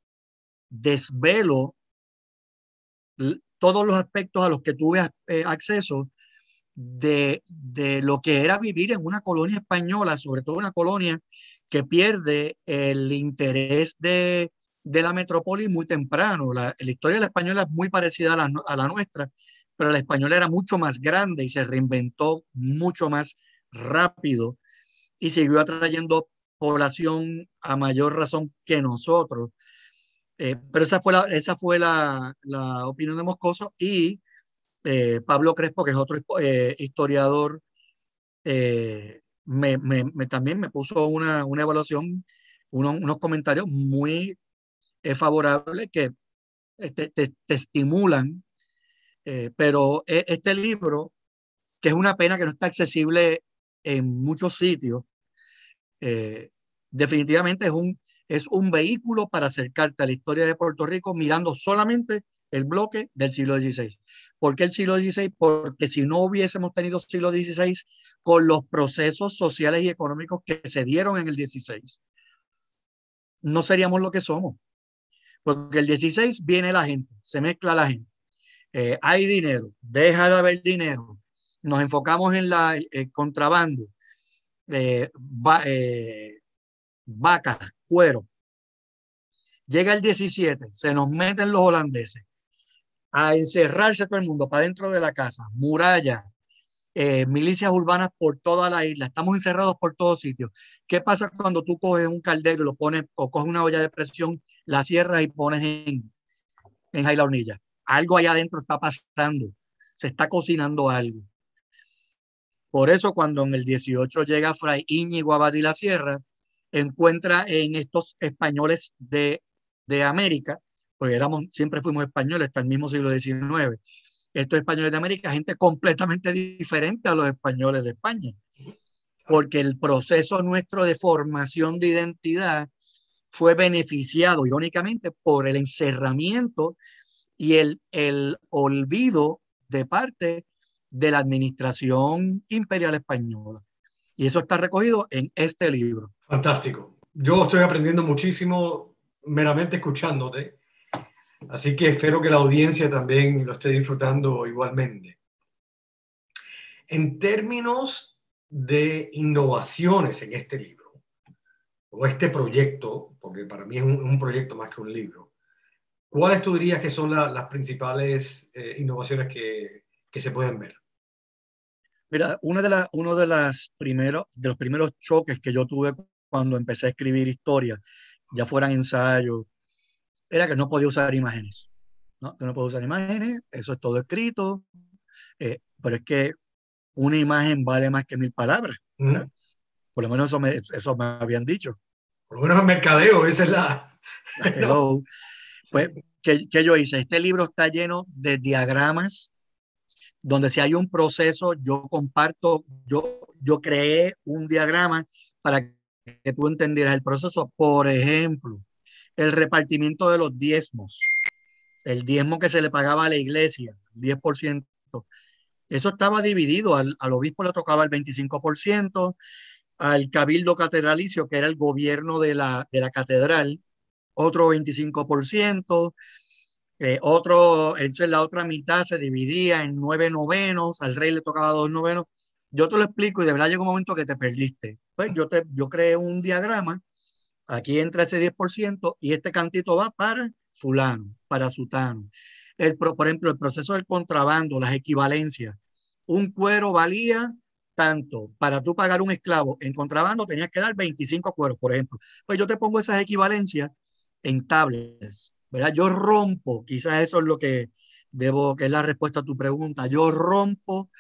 [SPEAKER 4] desvelo todos los aspectos a los que tuve eh, acceso de, de, lo que era vivir en una colonia española, sobre todo una colonia que pierde el interés de, de la metrópoli muy temprano. La, historia de la española es muy parecida a la, nuestra, pero la española era mucho más grande y se reinventó mucho más rápido y siguió atrayendo población a mayor razón que nosotros. Eh, pero esa fue, la, esa fue la, opinión de Moscoso y eh, Pablo Crespo, que es otro eh, historiador, también me puso una, evaluación unos comentarios muy es favorable, que este, te, te, estimulan, eh, pero e, este libro, que es una pena que no está accesible en muchos sitios, eh, definitivamente es un, es un vehículo para acercarte a la historia de Puerto Rico mirando solamente el bloque del siglo XVI. ¿Por qué el siglo XVI? Porque si no hubiésemos tenido siglo XVI con los procesos sociales y económicos que se dieron en el XVI, no seríamos lo que somos. Porque el 16 viene la gente, se mezcla la gente. Eh, hay dinero, deja de haber dinero. Nos enfocamos en la el contrabando, eh, eh, vacas, cuero. Llega el 17, se nos meten los holandeses a encerrarse todo el mundo para dentro de la casa, muralla, milicias urbanas por toda la isla, estamos encerrados por todos sitios. ¿Qué pasa cuando tú coges un caldero y lo pones o coges una olla de presión la sierra y pones en, en ahí la Algo allá adentro está pasando, se está cocinando algo. Por eso cuando en el 18 llega Fray Abad y la Sierra, encuentra en estos españoles de, de América, porque éramos, siempre fuimos españoles hasta el mismo siglo XIX, estos españoles de América, gente completamente diferente a los españoles de España, porque el proceso nuestro de formación de identidad fue beneficiado, irónicamente, por el encerramiento y el, el olvido de parte de la administración imperial española. Y eso está recogido en este libro.
[SPEAKER 3] Fantástico. Yo estoy aprendiendo muchísimo meramente escuchándote, así que espero que la audiencia también lo esté disfrutando igualmente. En términos de innovaciones en este libro, o este proyecto, porque para mí es un, proyecto más que un libro, ¿cuáles tú dirías que son las principales eh, innovaciones que, que, se pueden ver?
[SPEAKER 4] Mira, una de las uno de, las primeros, de los primeros choques que yo tuve cuando empecé a escribir historias, ya fueran ensayos, era que no podía usar imágenes. ¿no? Que no puedo usar imágenes, eso es todo escrito, eh, pero es que una imagen vale más que mil palabras. Por lo menos eso me, eso me habían dicho.
[SPEAKER 3] Por lo menos en mercadeo, esa es la...
[SPEAKER 4] Pues, ¿qué, yo hice? Este libro está lleno de diagramas donde si hay un proceso, yo comparto, yo, yo creé un diagrama para que tú entendieras el proceso. Por ejemplo, el repartimiento de los diezmos, el diezmo que se le pagaba a la iglesia, 10%. Eso estaba dividido, al, al obispo le tocaba el 25%, al Cabildo Catedralicio, que era el gobierno de la, catedral, otro 25%, eh, otro, entonces la otra mitad se dividía en nueve novenos, al rey le tocaba dos novenos. Yo te lo explico y de verdad llega un momento que te perdiste. Pues yo, te, yo creé un diagrama, aquí entra ese 10% y este cantito va para fulano, para sutano. El, por ejemplo, el proceso del contrabando, las equivalencias. Un cuero valía tanto, para tú pagar un esclavo en contrabando tenías que dar 25 cueros, por ejemplo. Pues yo te pongo esas equivalencias en tablas, ¿verdad? Yo rompo, quizás eso es lo que debo, que es la respuesta a tu pregunta, yo rompo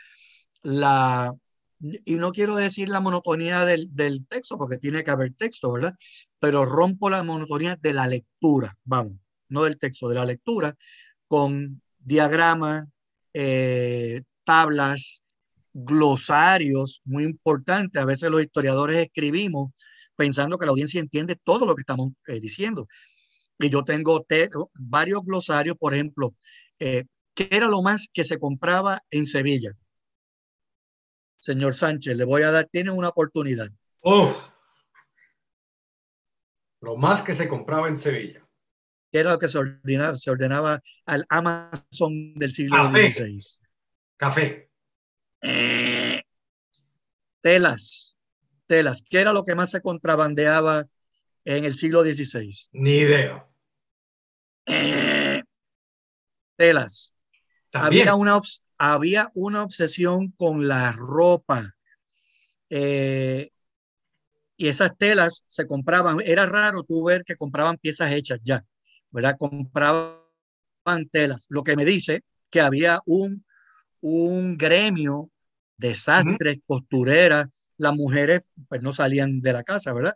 [SPEAKER 4] la, y no quiero decir la monotonía del, texto, porque tiene que haber texto, ¿verdad? Pero rompo la monotonía de la lectura, vamos, no del texto, de la lectura, con diagramas, eh, tablas, glosarios muy importantes. A veces los historiadores escribimos pensando que la audiencia entiende todo lo que estamos eh, diciendo. Y yo tengo varios glosarios, por ejemplo, eh, ¿qué era lo más que se compraba en Sevilla? Señor Sánchez, le voy a dar, tiene una oportunidad. Oh, lo más que se compraba en Sevilla. ¿Qué era lo que se ordenaba, se ordenaba al Amazon del siglo XVI? Café. Eh, telas, telas. ¿Qué era lo que más se contrabandeaba en el siglo XVI?
[SPEAKER 3] Ni idea.
[SPEAKER 4] Eh, telas. Había una, había una obsesión con la ropa. Eh, y esas telas se compraban, era raro tú ver que compraban piezas hechas ya, ¿verdad? Compraban telas, lo que me dice que había un un gremio de sastres, costureras, las mujeres pues no salían de la casa, ¿verdad?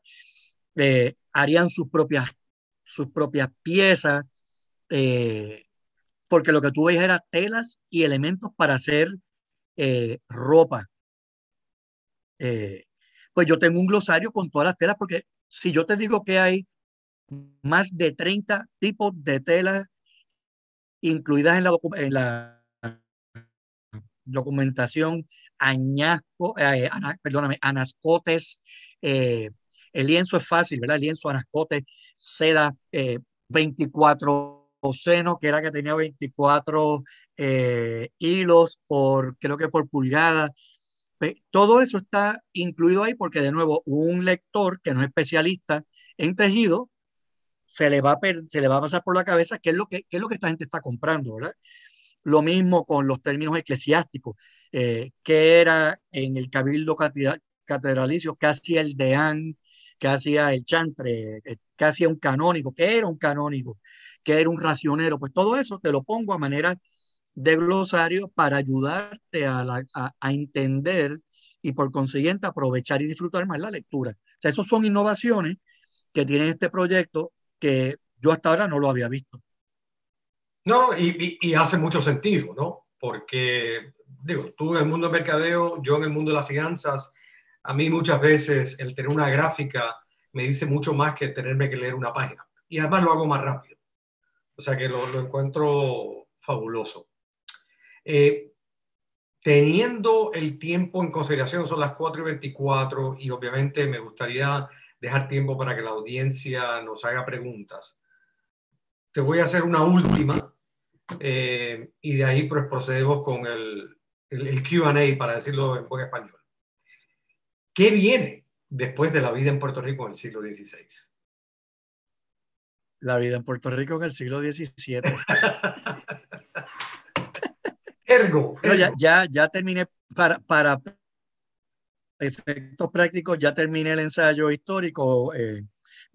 [SPEAKER 4] Eh, harían sus propias, sus propias piezas, eh, porque lo que tú veis era telas y elementos para hacer eh, ropa. pues yo tengo un glosario con todas las telas, porque si yo te digo que hay más de 30 tipos de telas incluidas en la, en la documentación, añasco, eh, perdóname, anascotes, eh, el lienzo es fácil, ¿verdad? El lienzo, anascotes, seda, 24 eh, seno, que era que tenía 24 hilos por, creo que por pulgada. Todo eso está incluido ahí porque, de nuevo, un lector que no es especialista en tejido se le va a, se le va a pasar por la cabeza qué es lo que, qué es lo que esta gente está comprando, ¿verdad? Lo mismo con los términos eclesiásticos, eh, que era en el cabildo catedralicio, casi el deán, que hacía el chantre, que eh, hacía un canónico, que era un canónico, que era un racionero, pues todo eso te lo pongo a manera de glosario para ayudarte a, entender y por consiguiente aprovechar y disfrutar más la lectura. O sea, esas son innovaciones que tiene este proyecto que yo hasta ahora no lo había visto.
[SPEAKER 3] No, y, hace mucho sentido, ¿no? Porque, digo, tú en el mundo del mercadeo, yo en el mundo de las finanzas, a mí muchas veces el tener una gráfica me dice mucho más que tenerme que leer una página. Y además lo hago más rápido. O sea que lo, encuentro fabuloso. Eh, teniendo el tiempo en consideración, son las 4 y 24 y obviamente me gustaría dejar tiempo para que la audiencia nos haga preguntas te voy a hacer una última eh, y de ahí pues procedemos con el, el, QA, para decirlo en buen español. ¿Qué viene después de la vida en Puerto Rico en el siglo XVI?
[SPEAKER 4] La vida en Puerto Rico en el siglo XVII. ergo. ya, ya, ya, terminé para, para efectos prácticos, ya terminé el ensayo histórico. Eh,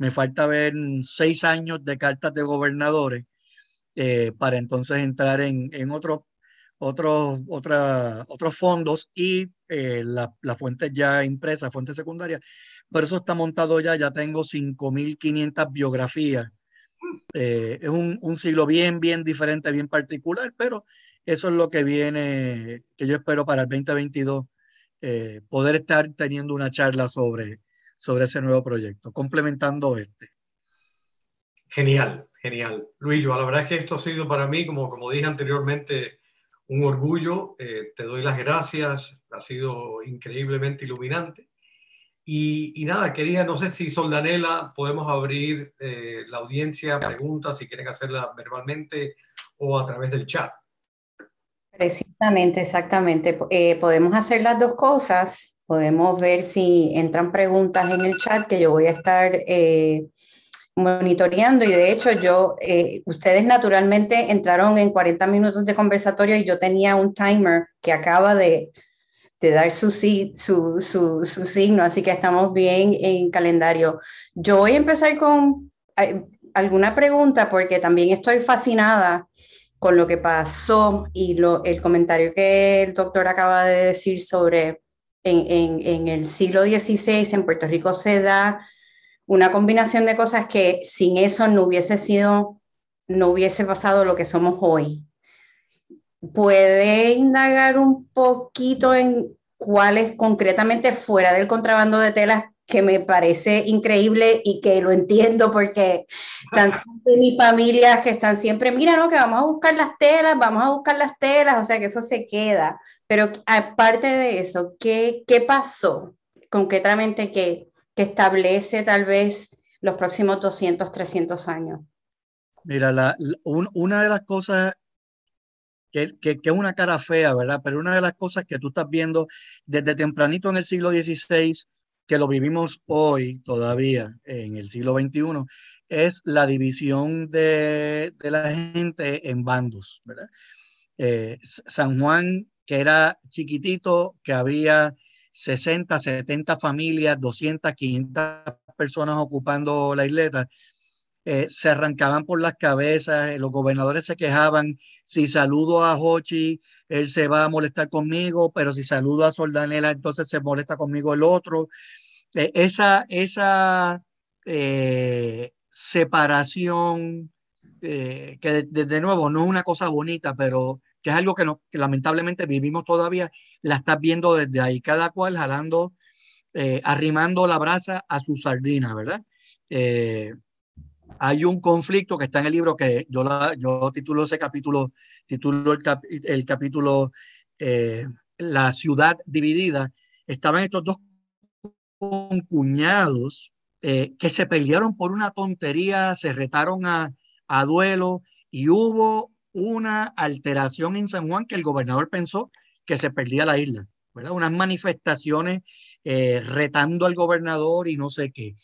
[SPEAKER 4] me falta ver seis años de cartas de gobernadores eh, para entonces entrar en, en otros otros, otra, otros fondos y eh, la, fuente ya impresa, fuente secundaria. Pero eso está montado ya, ya tengo 5.500 biografías. Eh, es un, siglo bien, bien diferente, bien particular, pero eso es lo que viene, que yo espero para el 2022, poder estar teniendo una charla sobre sobre ese nuevo proyecto, complementando este. Genial,
[SPEAKER 3] genial. Luis, yo, la verdad es que esto ha sido para mí, como, como dije anteriormente, un orgullo. Eh, te doy las gracias, ha sido increíblemente iluminante. Y, nada, quería, no sé si Soldanela, podemos abrir eh, la audiencia, preguntas, si quieren hacerla verbalmente o a través del chat.
[SPEAKER 1] Precisamente, exactamente. Eh, podemos hacer las dos cosas. Podemos ver si entran preguntas en el chat que yo voy a estar eh, monitoreando y de hecho yo, eh, ustedes naturalmente entraron en 40 minutos de conversatorio y yo tenía un timer que acaba de, dar su, su, su, su, signo, así que estamos bien en calendario. Yo voy a empezar con eh, alguna pregunta porque también estoy fascinada con lo que pasó y lo, el comentario que el doctor acaba de decir sobre en, el siglo XVI en Puerto Rico se da una combinación de cosas que sin eso no hubiese sido, no hubiese pasado lo que somos hoy. ¿Puede indagar un poquito en cuáles concretamente fuera del contrabando de telas que me parece increíble y que lo entiendo porque tantas de mis familias que están siempre, mira, no, que vamos a buscar las telas, vamos a buscar las telas, o sea que eso se queda. Pero aparte de eso, ¿qué, qué pasó concretamente que, que establece tal vez los próximos 200, 300 años?
[SPEAKER 4] Mira, la, una de las cosas que es que, una cara fea, ¿verdad? Pero una de las cosas que tú estás viendo desde tempranito en el siglo XVI, que lo vivimos hoy todavía, en el siglo XXI, es la división de, de la gente en bandos, ¿verdad? Eh, San Juan que era chiquitito, que había 60, 70 familias, 200, 500 personas ocupando la isleta. Eh, se arrancaban por las cabezas, eh, los gobernadores se quejaban, si saludo a Hochi, él se va a molestar conmigo, pero si saludo a Soldanela, entonces se molesta conmigo el otro. Eh, esa esa separación, que de, nuevo no es una cosa bonita, pero que es algo que, no, lamentablemente vivimos todavía, la estás viendo desde ahí, cada cual jalando, eh, arrimando la brasa a su sardina, ¿verdad? Eh, hay un conflicto que está en el libro que yo, yo titulo ese capítulo, titulo el, capítulo eh, La ciudad dividida. Estaban estos dos cuñados que se pelearon por una tontería, se retaron a, a duelo y hubo una alteración en San Juan que el gobernador pensó que se perdía la isla, ¿verdad? Unas manifestaciones eh, retando al gobernador y no sé qué.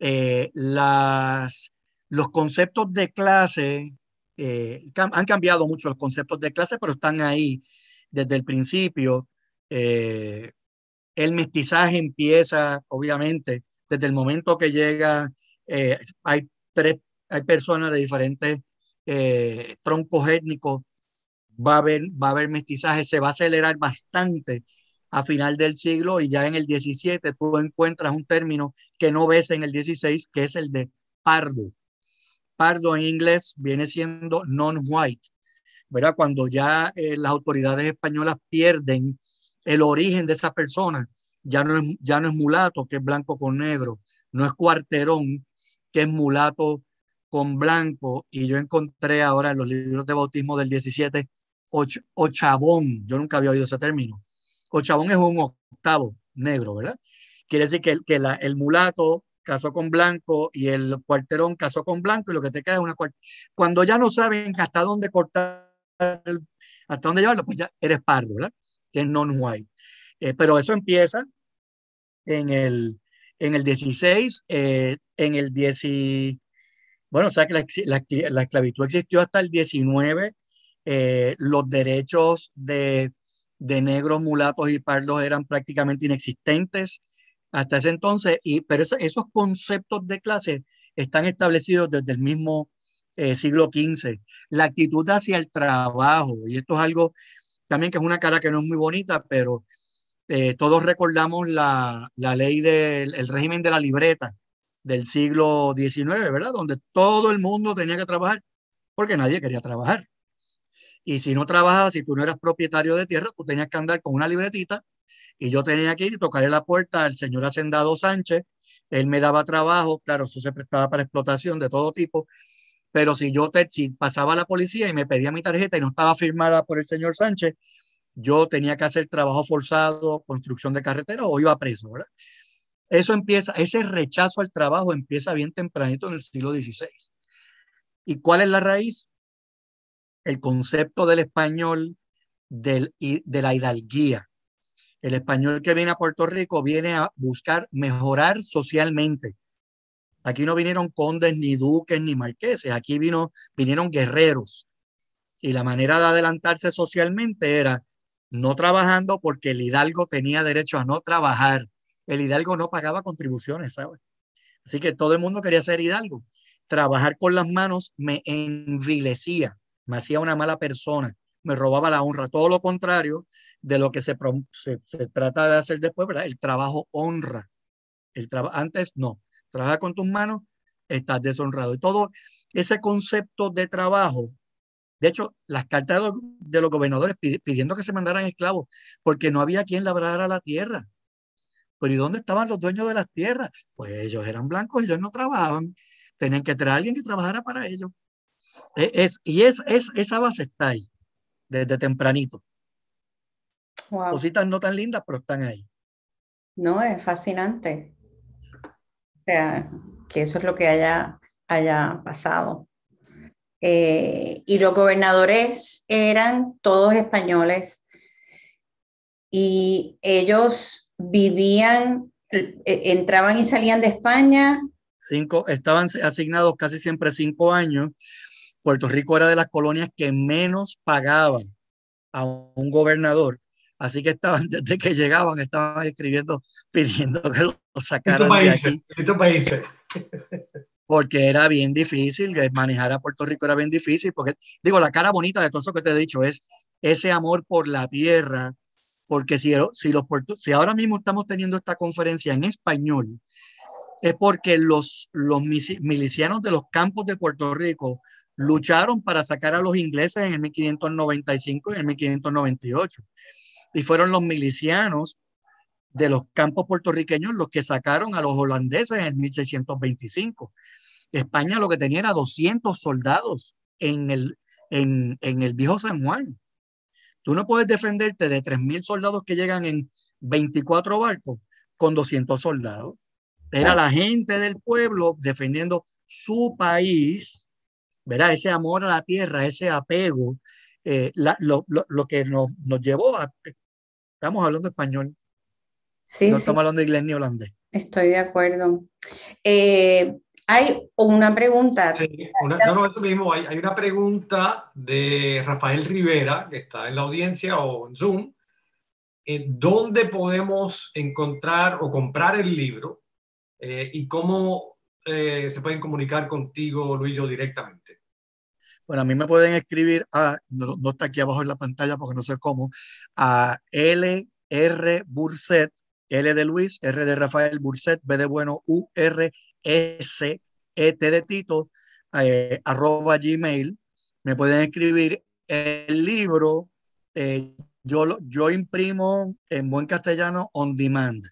[SPEAKER 4] Eh, las, los conceptos de clase, eh, han cambiado mucho los conceptos de clase, pero están ahí desde el principio. el mestizaje empieza, obviamente, desde el momento que llega, hay tres, hay personas de diferentes eh, troncos étnicos, va a, haber, va a haber mestizaje, se va a acelerar bastante a final del siglo y ya en el 17 tú encuentras un término que no ves en el 16, que es el de pardo. Pardo en inglés viene siendo non-white, ¿verdad? Cuando ya eh, las autoridades españolas pierden el origen de esa persona, ya no, es, ya no es mulato, que es blanco con negro, no es cuarterón, que es mulato con blanco y yo encontré ahora en los libros de bautismo del 17 o ochabón. Yo nunca había oído ese término. Ochabón es un octavo negro, ¿verdad? Quiere decir que, el, que la, el mulato casó con blanco y el cuarterón casó con blanco y lo que te queda es una cuarta. Cuando ya no saben hasta dónde cortar, hasta dónde llevarlo, pues ya eres pardo, ¿verdad? Que es non-white. Eh, pero eso empieza en el, en el 16, eh, en el 16 bueno, o sea que la, esclavitud existió hasta el 19, eh, los derechos de, de, negros, mulatos y pardos eran prácticamente inexistentes hasta ese entonces, y, pero esos conceptos de clase están establecidos desde el mismo eh, siglo XV. La actitud hacia el trabajo, y esto es algo también que es una cara que no es muy bonita, pero eh, todos recordamos la, la ley del régimen de la libreta, del siglo XIX, ¿verdad? Donde todo el mundo tenía que trabajar porque nadie quería trabajar. Y si no trabajabas, si tú no eras propietario de tierra, tú tenías que andar con una libretita y yo tenía que ir y tocarle la puerta al señor hacendado Sánchez. Él me daba trabajo, claro, eso se prestaba para explotación de todo tipo. Pero si yo te, si pasaba la policía y me pedía mi tarjeta y no estaba firmada por el señor Sánchez, yo tenía que hacer trabajo forzado, construcción de carreteras o iba preso, ¿verdad? Eso empieza, ese rechazo al trabajo empieza bien tempranito en el siglo XVI. ¿Y cuál es la raíz? El concepto del español del, de la hidalguía. El español que viene a Puerto Rico viene a buscar mejorar socialmente. Aquí no vinieron condes, ni duques, ni marqueses, aquí vino, vinieron guerreros. Y la manera de adelantarse socialmente era no trabajando porque el hidalgo tenía derecho a no trabajar el hidalgo no pagaba contribuciones, ¿sabes? Así que todo el mundo quería ser hidalgo. Trabajar con las manos me envilecía, me hacía una mala persona, me robaba la honra. Todo lo contrario de lo que se, se, trata de hacer después, ¿verdad? El trabajo honra. El antes no. Trabajar con tus manos, estás deshonrado. Y todo ese concepto de trabajo de hecho, las cartas de los gobernadores pidiendo que se mandaran esclavos, porque no había quien labrara la tierra. Pero ¿y dónde estaban los dueños de las tierras? Pues ellos eran blancos ellos no trabajaban. Tenían que traer a alguien que trabajara para ellos. E, y es, esa base está ahí, desde tempranito. Cositas no
[SPEAKER 1] tan lindas, pero están ahí. No, es fascinante. O sea, que eso es lo que haya, haya pasado. Eh, y los gobernadores eran todos españoles y ellos vivían, eh, entraban y salían de España.
[SPEAKER 4] Cinco, estaban asignados casi siempre cinco años. Puerto Rico era de las colonias que menos pagaba a un gobernador. Así que estaban, desde que llegaban, estaban escribiendo, pidiendo que lo sacaran de aquí. Porque era bien difícil, eh, manejar a Puerto Rico era bien difícil, porque, digo, la cara bonita de todo eso que te he dicho es ese amor por la tierra, porque si, ahora mismo estamos teniendo esta conferencia en español, es porque los, milicianos de los campos de Puerto Rico lucharon para sacar a los ingleses en el 1595 y en el 1598. Y fueron los milicianos de los campos puertorriqueños los que sacaron a los holandeses en 1625. España lo que tenía era 200 soldados en el viejo San Juan. Tú no puedes defenderte de 3.000 soldados que llegan en 24 barcos con 200 soldados. Era la gente del pueblo defendiendo su país, ¿verdad? Ese amor a la tierra, ese apego, eh, lo, que nos, nos, llevó a... Estamos hablando español. Sí, no estamos hablando inglés ni holandés.
[SPEAKER 1] Estoy de acuerdo. Eh, hay una pregunta. Sí, no,
[SPEAKER 3] no, mismo. Hay, una pregunta de Rafael Rivera, que está en la audiencia o en Zoom. Eh, ¿Dónde podemos encontrar o comprar el libro? Eh, ¿Y cómo eh, se pueden comunicar contigo, Luis, yo directamente? Bueno, a mí me pueden
[SPEAKER 4] escribir a, no, está aquí abajo en la pantalla porque no sé cómo, a LR Burset, L de Luis, R de Rafael Burset, B de bueno, U, R, S -E de Tito, eh, arroba gmail. Me pueden escribir el libro. Eh, yo, yo imprimo en buen castellano on demand.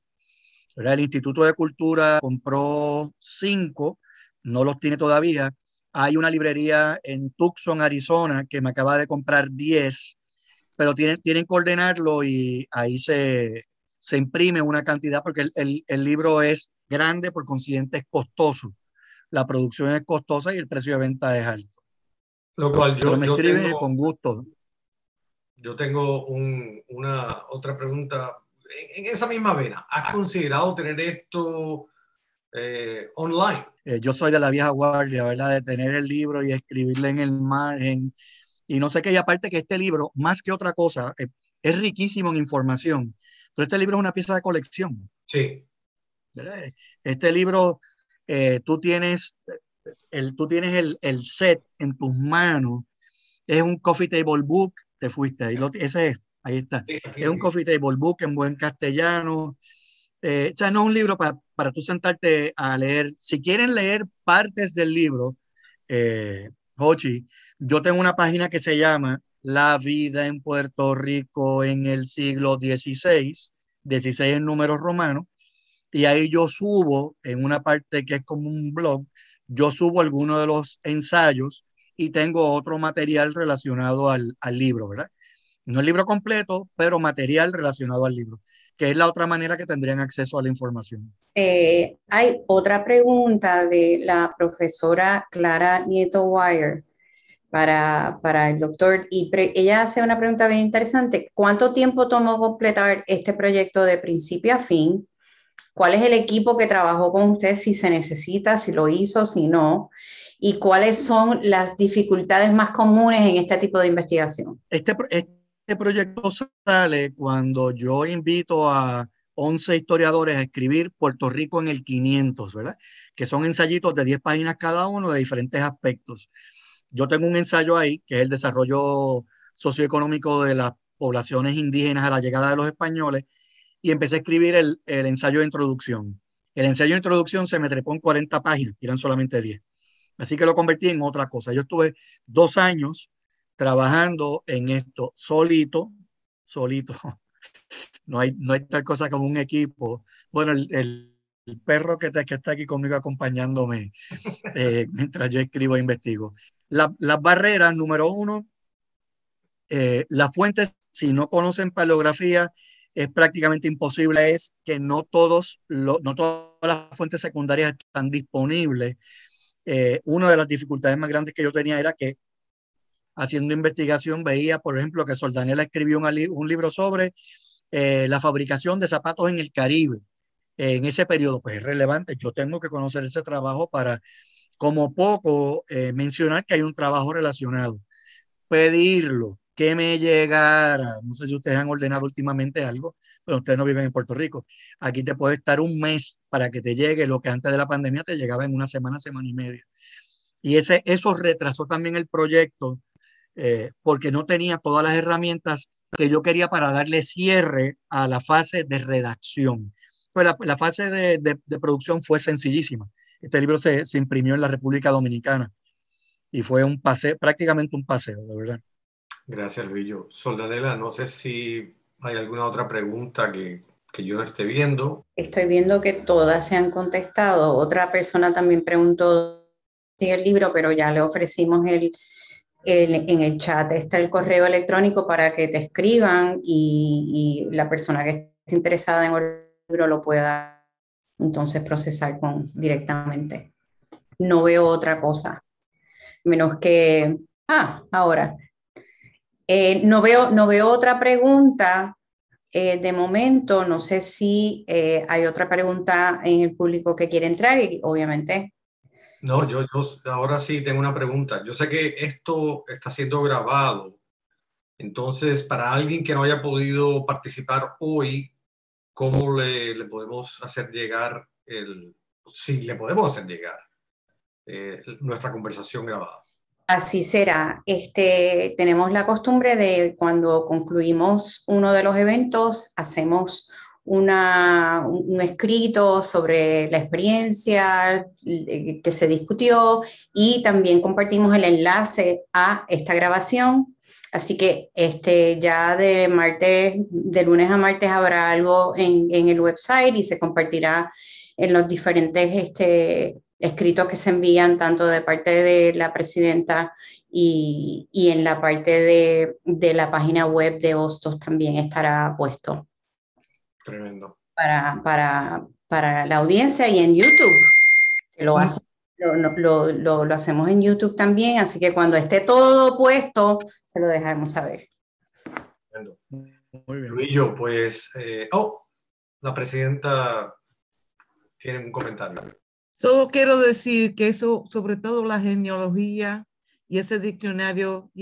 [SPEAKER 4] El Instituto de Cultura compró cinco, no los tiene todavía. Hay una librería en Tucson, Arizona, que me acaba de comprar diez, pero tienen, tienen que ordenarlo y ahí se, imprime una cantidad porque el libro es grande, por consiguiente es costoso. La producción es costosa y el precio de venta es alto.
[SPEAKER 3] Lo cual yo, me escribe
[SPEAKER 4] con gusto.
[SPEAKER 3] Yo tengo una otra pregunta en, esa misma vena. ¿Has considerado tener esto eh, online?
[SPEAKER 4] Eh, yo soy de la vieja guardia, ¿verdad? De tener el libro y escribirle en el margen. Y no sé qué, y aparte que este libro, más que otra cosa, eh, es riquísimo en información. Pero este libro es una pieza de colección. Sí. Este libro, eh, tú tienes, el, tú tienes el, set en tus manos, es un coffee table book, te fuiste, ahí ese es, ahí está, es un coffee table book en buen castellano. Eh, o sea, no es un libro para, tú sentarte a leer. Si quieren leer partes del libro, eh, yo tengo una página que se llama La vida en Puerto Rico en el siglo XVI, 16 en números romanos, y ahí yo subo en una parte que es como un blog, yo subo alguno de los ensayos y tengo otro material relacionado al, libro, ¿verdad? No el libro completo, pero material relacionado al libro, que es la otra manera que tendrían acceso a la información.
[SPEAKER 1] Eh, hay otra pregunta de la profesora Clara Nieto Wire para, el doctor y ella hace una pregunta bien interesante. ¿Cuánto tiempo tomó completar este proyecto de principio a fin? cuál es el equipo que trabajó con usted, si se necesita, si lo hizo, si no, y cuáles son las dificultades más comunes en este tipo de investigación. Este, este
[SPEAKER 4] proyecto sale cuando yo invito a 11 historiadores a escribir Puerto Rico en el 500, ¿verdad? Que son ensayitos de 10 páginas cada uno de diferentes aspectos. Yo tengo un ensayo ahí, que es el desarrollo socioeconómico de las poblaciones indígenas a la llegada de los españoles, y empecé a escribir el, el, ensayo de introducción. El ensayo de introducción se me trepó en 40 páginas, eran solamente 10. Así que lo convertí en otra cosa. Yo estuve dos años trabajando en esto solito, solito. No hay, no hay tal cosa como un equipo. Bueno, el, perro que, que, está aquí conmigo acompañándome eh, mientras yo escribo e investigo. las barreras, número uno, eh, las fuentes, si no conocen paleografía, es prácticamente imposible es que no, todos no todas las fuentes secundarias están disponibles. Eh, una de las dificultades más grandes que yo tenía era que haciendo investigación veía, por ejemplo, que Soldanela escribió un, libro sobre eh, la fabricación de zapatos en el Caribe en ese periodo. Pues es relevante, yo tengo que conocer ese trabajo para, como poco, eh, mencionar que hay un trabajo relacionado. Pedirlo, me llegara. No sé si ustedes han ordenado últimamente algo, pero ustedes no viven en Puerto Rico. Aquí te puede estar un mes para que te llegue lo que antes de la pandemia te llegaba en una semana, semana y media. Y ese, eso retrasó también el proyecto eh, porque no tenía todas las herramientas que yo quería para darle cierre a la fase de redacción. Pues la, fase de, producción fue sencillísima. Este libro se, se imprimió en la República Dominicana y fue un paseo, prácticamente un paseo,
[SPEAKER 3] de verdad. Gracias, Luis, Soldanela, no sé si hay alguna otra pregunta que, yo no esté viendo.
[SPEAKER 1] Estoy viendo que todas se han contestado. Otra persona también preguntó si el libro, pero ya le ofrecimos el, en el chat. Está el correo electrónico para que te escriban y, la persona que esté interesada en el libro lo pueda entonces procesar con, directamente. No veo otra cosa, menos que, ah, ahora, eh, no, veo, no veo otra pregunta eh, de momento. No sé si eh, hay otra pregunta en el público que quiere entrar y obviamente.
[SPEAKER 3] No, yo, ahora sí tengo una pregunta. Yo sé que esto está siendo grabado. Entonces, para alguien que no haya podido participar hoy, ¿cómo le, podemos hacer llegar el... le podemos hacer llegar nuestra conversación grabada?
[SPEAKER 1] Así será. Este, tenemos la costumbre de cuando concluimos uno de los eventos, hacemos una, un escrito sobre la experiencia eh, que se discutió y también compartimos el enlace a esta grabación. Así que este, ya de martes, de lunes a martes habrá algo en, en el website y se compartirá en los diferentes este, escritos que se envían tanto de parte de la presidenta y, en la parte de, la página web de Hostos también estará puesto. Tremendo. Para, la audiencia y en YouTube, mm. lo, lo, hacemos en YouTube también, así que cuando esté todo puesto, se lo dejaremos saber.
[SPEAKER 3] Muy bien. yo pues, eh, oh, la presidenta tiene un comentario.
[SPEAKER 2] Solo quiero decir que eso, sobre todo la genealogía y ese diccionario,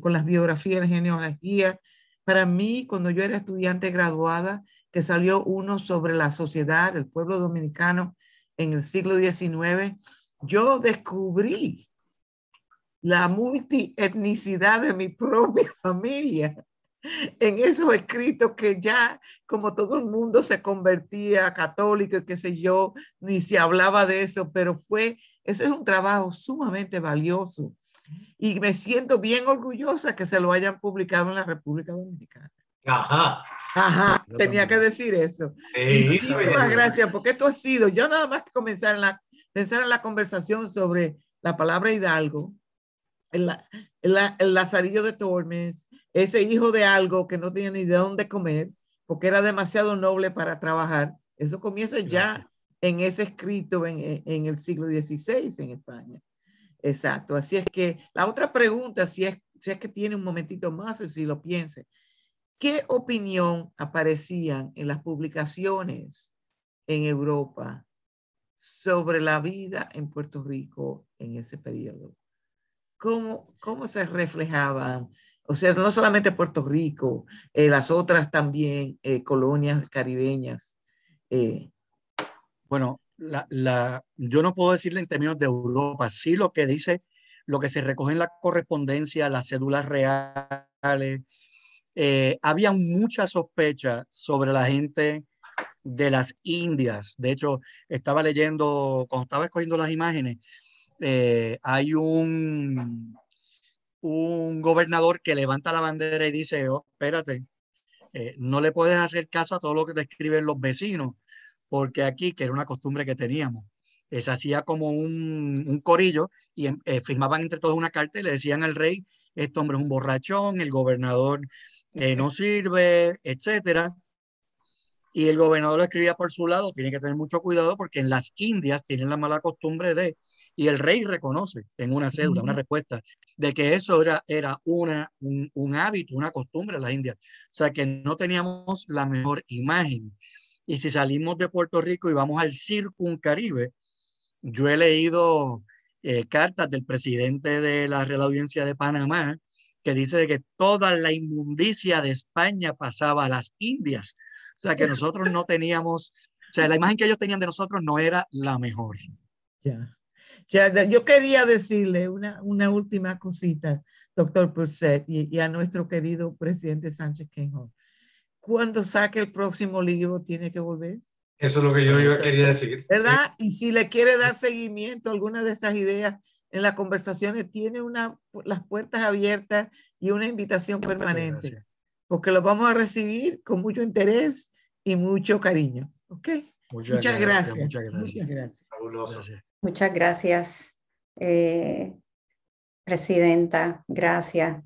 [SPEAKER 2] con las biografías, la genealogía, para mí, cuando yo era estudiante graduada, que salió uno sobre la sociedad, el pueblo dominicano en el siglo XIX, yo descubrí la multietnicidad de mi propia familia en esos escritos que ya como todo el mundo se convertía católico y qué sé yo, ni se hablaba de eso, pero fue, eso es un trabajo sumamente valioso y me siento bien orgullosa que se lo hayan publicado en la República Dominicana. Ajá. Ajá, tenía que decir eso.
[SPEAKER 3] Muchísimas
[SPEAKER 2] gracias, porque esto ha sido, yo nada más que comenzar a pensar en la conversación sobre la palabra Hidalgo, el, Lazarillo de Tormes, ese hijo de algo que no tenía ni de dónde comer, porque era demasiado noble para trabajar. Eso comienza ya en ese escrito en, el siglo XVI en España. Exacto. Así es que la otra pregunta, si es, si es que tiene un momentito más si lo piensa ¿qué opinión aparecían en las publicaciones en Europa sobre la vida en Puerto Rico en ese periodo? cómo, cómo se reflejaban, o sea, no solamente Puerto Rico, eh, las otras también eh, colonias caribeñas. Eh. Bueno, la, la, yo
[SPEAKER 4] no puedo decirle en términos de Europa, sí lo que dice, lo que se recoge en la correspondencia, las cédulas reales. había mucha sospecha sobre la gente de las Indias. De hecho, estaba leyendo, cuando estaba escogiendo las imágenes, eh, hay un, un gobernador que levanta la bandera y dice, oh, espérate, eh, no le puedes hacer caso a todo lo que te escriben los vecinos, porque aquí, que era una costumbre que teníamos, eh, se hacía como un, corillo y em, firmaban entre todos una carta y le decían al rey, este hombre es un borrachón, el gobernador no sirve, etcétera. Y el gobernador lo escribía por su lado, tiene que tener mucho cuidado porque en las Indias tienen la mala costumbre de y el rey reconoce en una cédula, una respuesta, de que eso era, era una, un, hábito, una costumbre de las indias. O sea, que no teníamos la mejor imagen. Y si salimos de Puerto Rico y vamos al Caribe, yo he leído eh, cartas del presidente de la Real Audiencia de Panamá que dice que toda la inmundicia de España pasaba a las Indias.
[SPEAKER 2] O sea, que nosotros no teníamos, o sea, la imagen que ellos tenían de nosotros no era la mejor. Ya yo quería decirle una, una última cosita, doctor Purset, y, a nuestro querido presidente Sánchez Kenjo. Cuando saque el próximo libro, tiene que volver.
[SPEAKER 3] Eso es lo que yo quería decir. ¿Verdad?
[SPEAKER 2] Y si le quiere dar seguimiento a alguna de esas ideas en las conversaciones, tiene una, las puertas abiertas y una invitación permanente, porque lo vamos a recibir con mucho interés y mucho cariño. ¿Ok?
[SPEAKER 4] Muchas, gracias, Muchas gracias. Fabuloso. gracias.
[SPEAKER 1] Muchas gracias, eh, Presidenta. Gracias.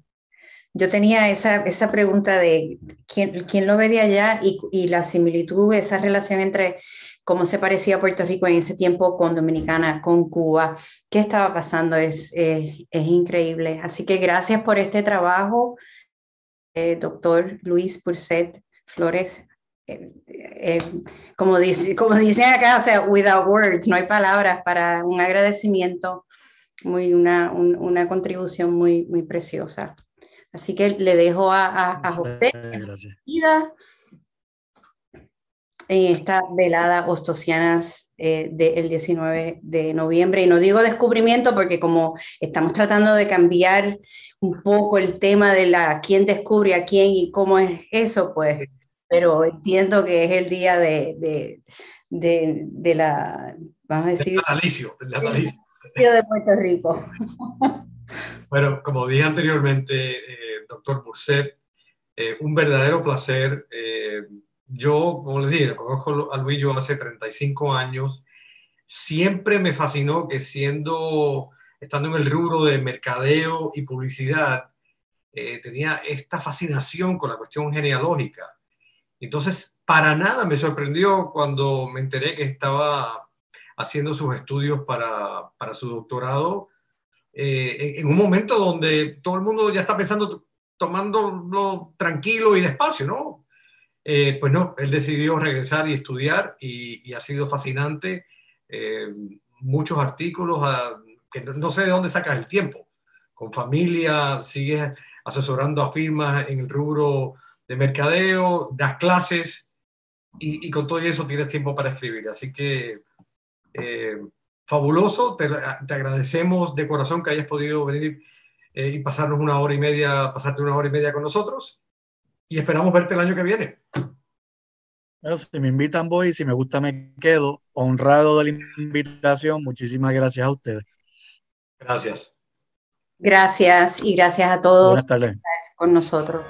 [SPEAKER 1] Yo tenía esa, esa pregunta de quién, lo ve de allá y, la similitud, esa relación entre cómo se parecía Puerto Rico en ese tiempo con Dominicana, con Cuba, qué estaba pasando, es, es increíble. Así que gracias por este trabajo, eh, doctor Luis Purset Flores eh, eh, como, como dicen acá, o sea, without words, no hay palabras para un agradecimiento, muy una, contribución muy, muy preciosa. Así que le dejo a, a, José en esta velada ostocianas eh, del 19 de noviembre. Y no digo descubrimiento porque como estamos tratando de cambiar un poco el tema de la quién descubre a quién y cómo es eso, pues pero entiendo que es el día de, de, de, la, vamos
[SPEAKER 3] a decir... Natalicio, el natalicio. de Puerto Rico. Bueno, como dije anteriormente, eh, doctor Burset, eh, un verdadero placer. Eh, yo, como les dije, conozco a Luis yo hace 35 años. Siempre me fascinó que siendo, estando en el rubro de mercadeo y publicidad, tenía esta fascinación con la cuestión genealógica. Entonces, para nada me sorprendió cuando me enteré que estaba haciendo sus estudios para, su doctorado, eh, en un momento donde todo el mundo ya está pensando, tomándolo tranquilo y despacio, ¿no? Eh, pues no, él decidió regresar y estudiar y, ha sido fascinante. Eh, muchos artículos, ah, que no, no, sé de dónde sacas el tiempo, con familia, sigues asesorando a firmas en el rubro de mercadeo, das clases y, con todo eso tienes tiempo para escribir. Así que eh, fabuloso, te, agradecemos de corazón que hayas podido venir eh, y pasarnos una hora y media, pasarte una hora y media con nosotros y esperamos verte el año que viene.
[SPEAKER 4] Bueno, si me invitan voy, si me gusta me quedo. Honrado de la invitación, muchísimas gracias a ustedes.
[SPEAKER 3] Gracias.
[SPEAKER 1] Gracias y gracias a todos por estar con nosotros.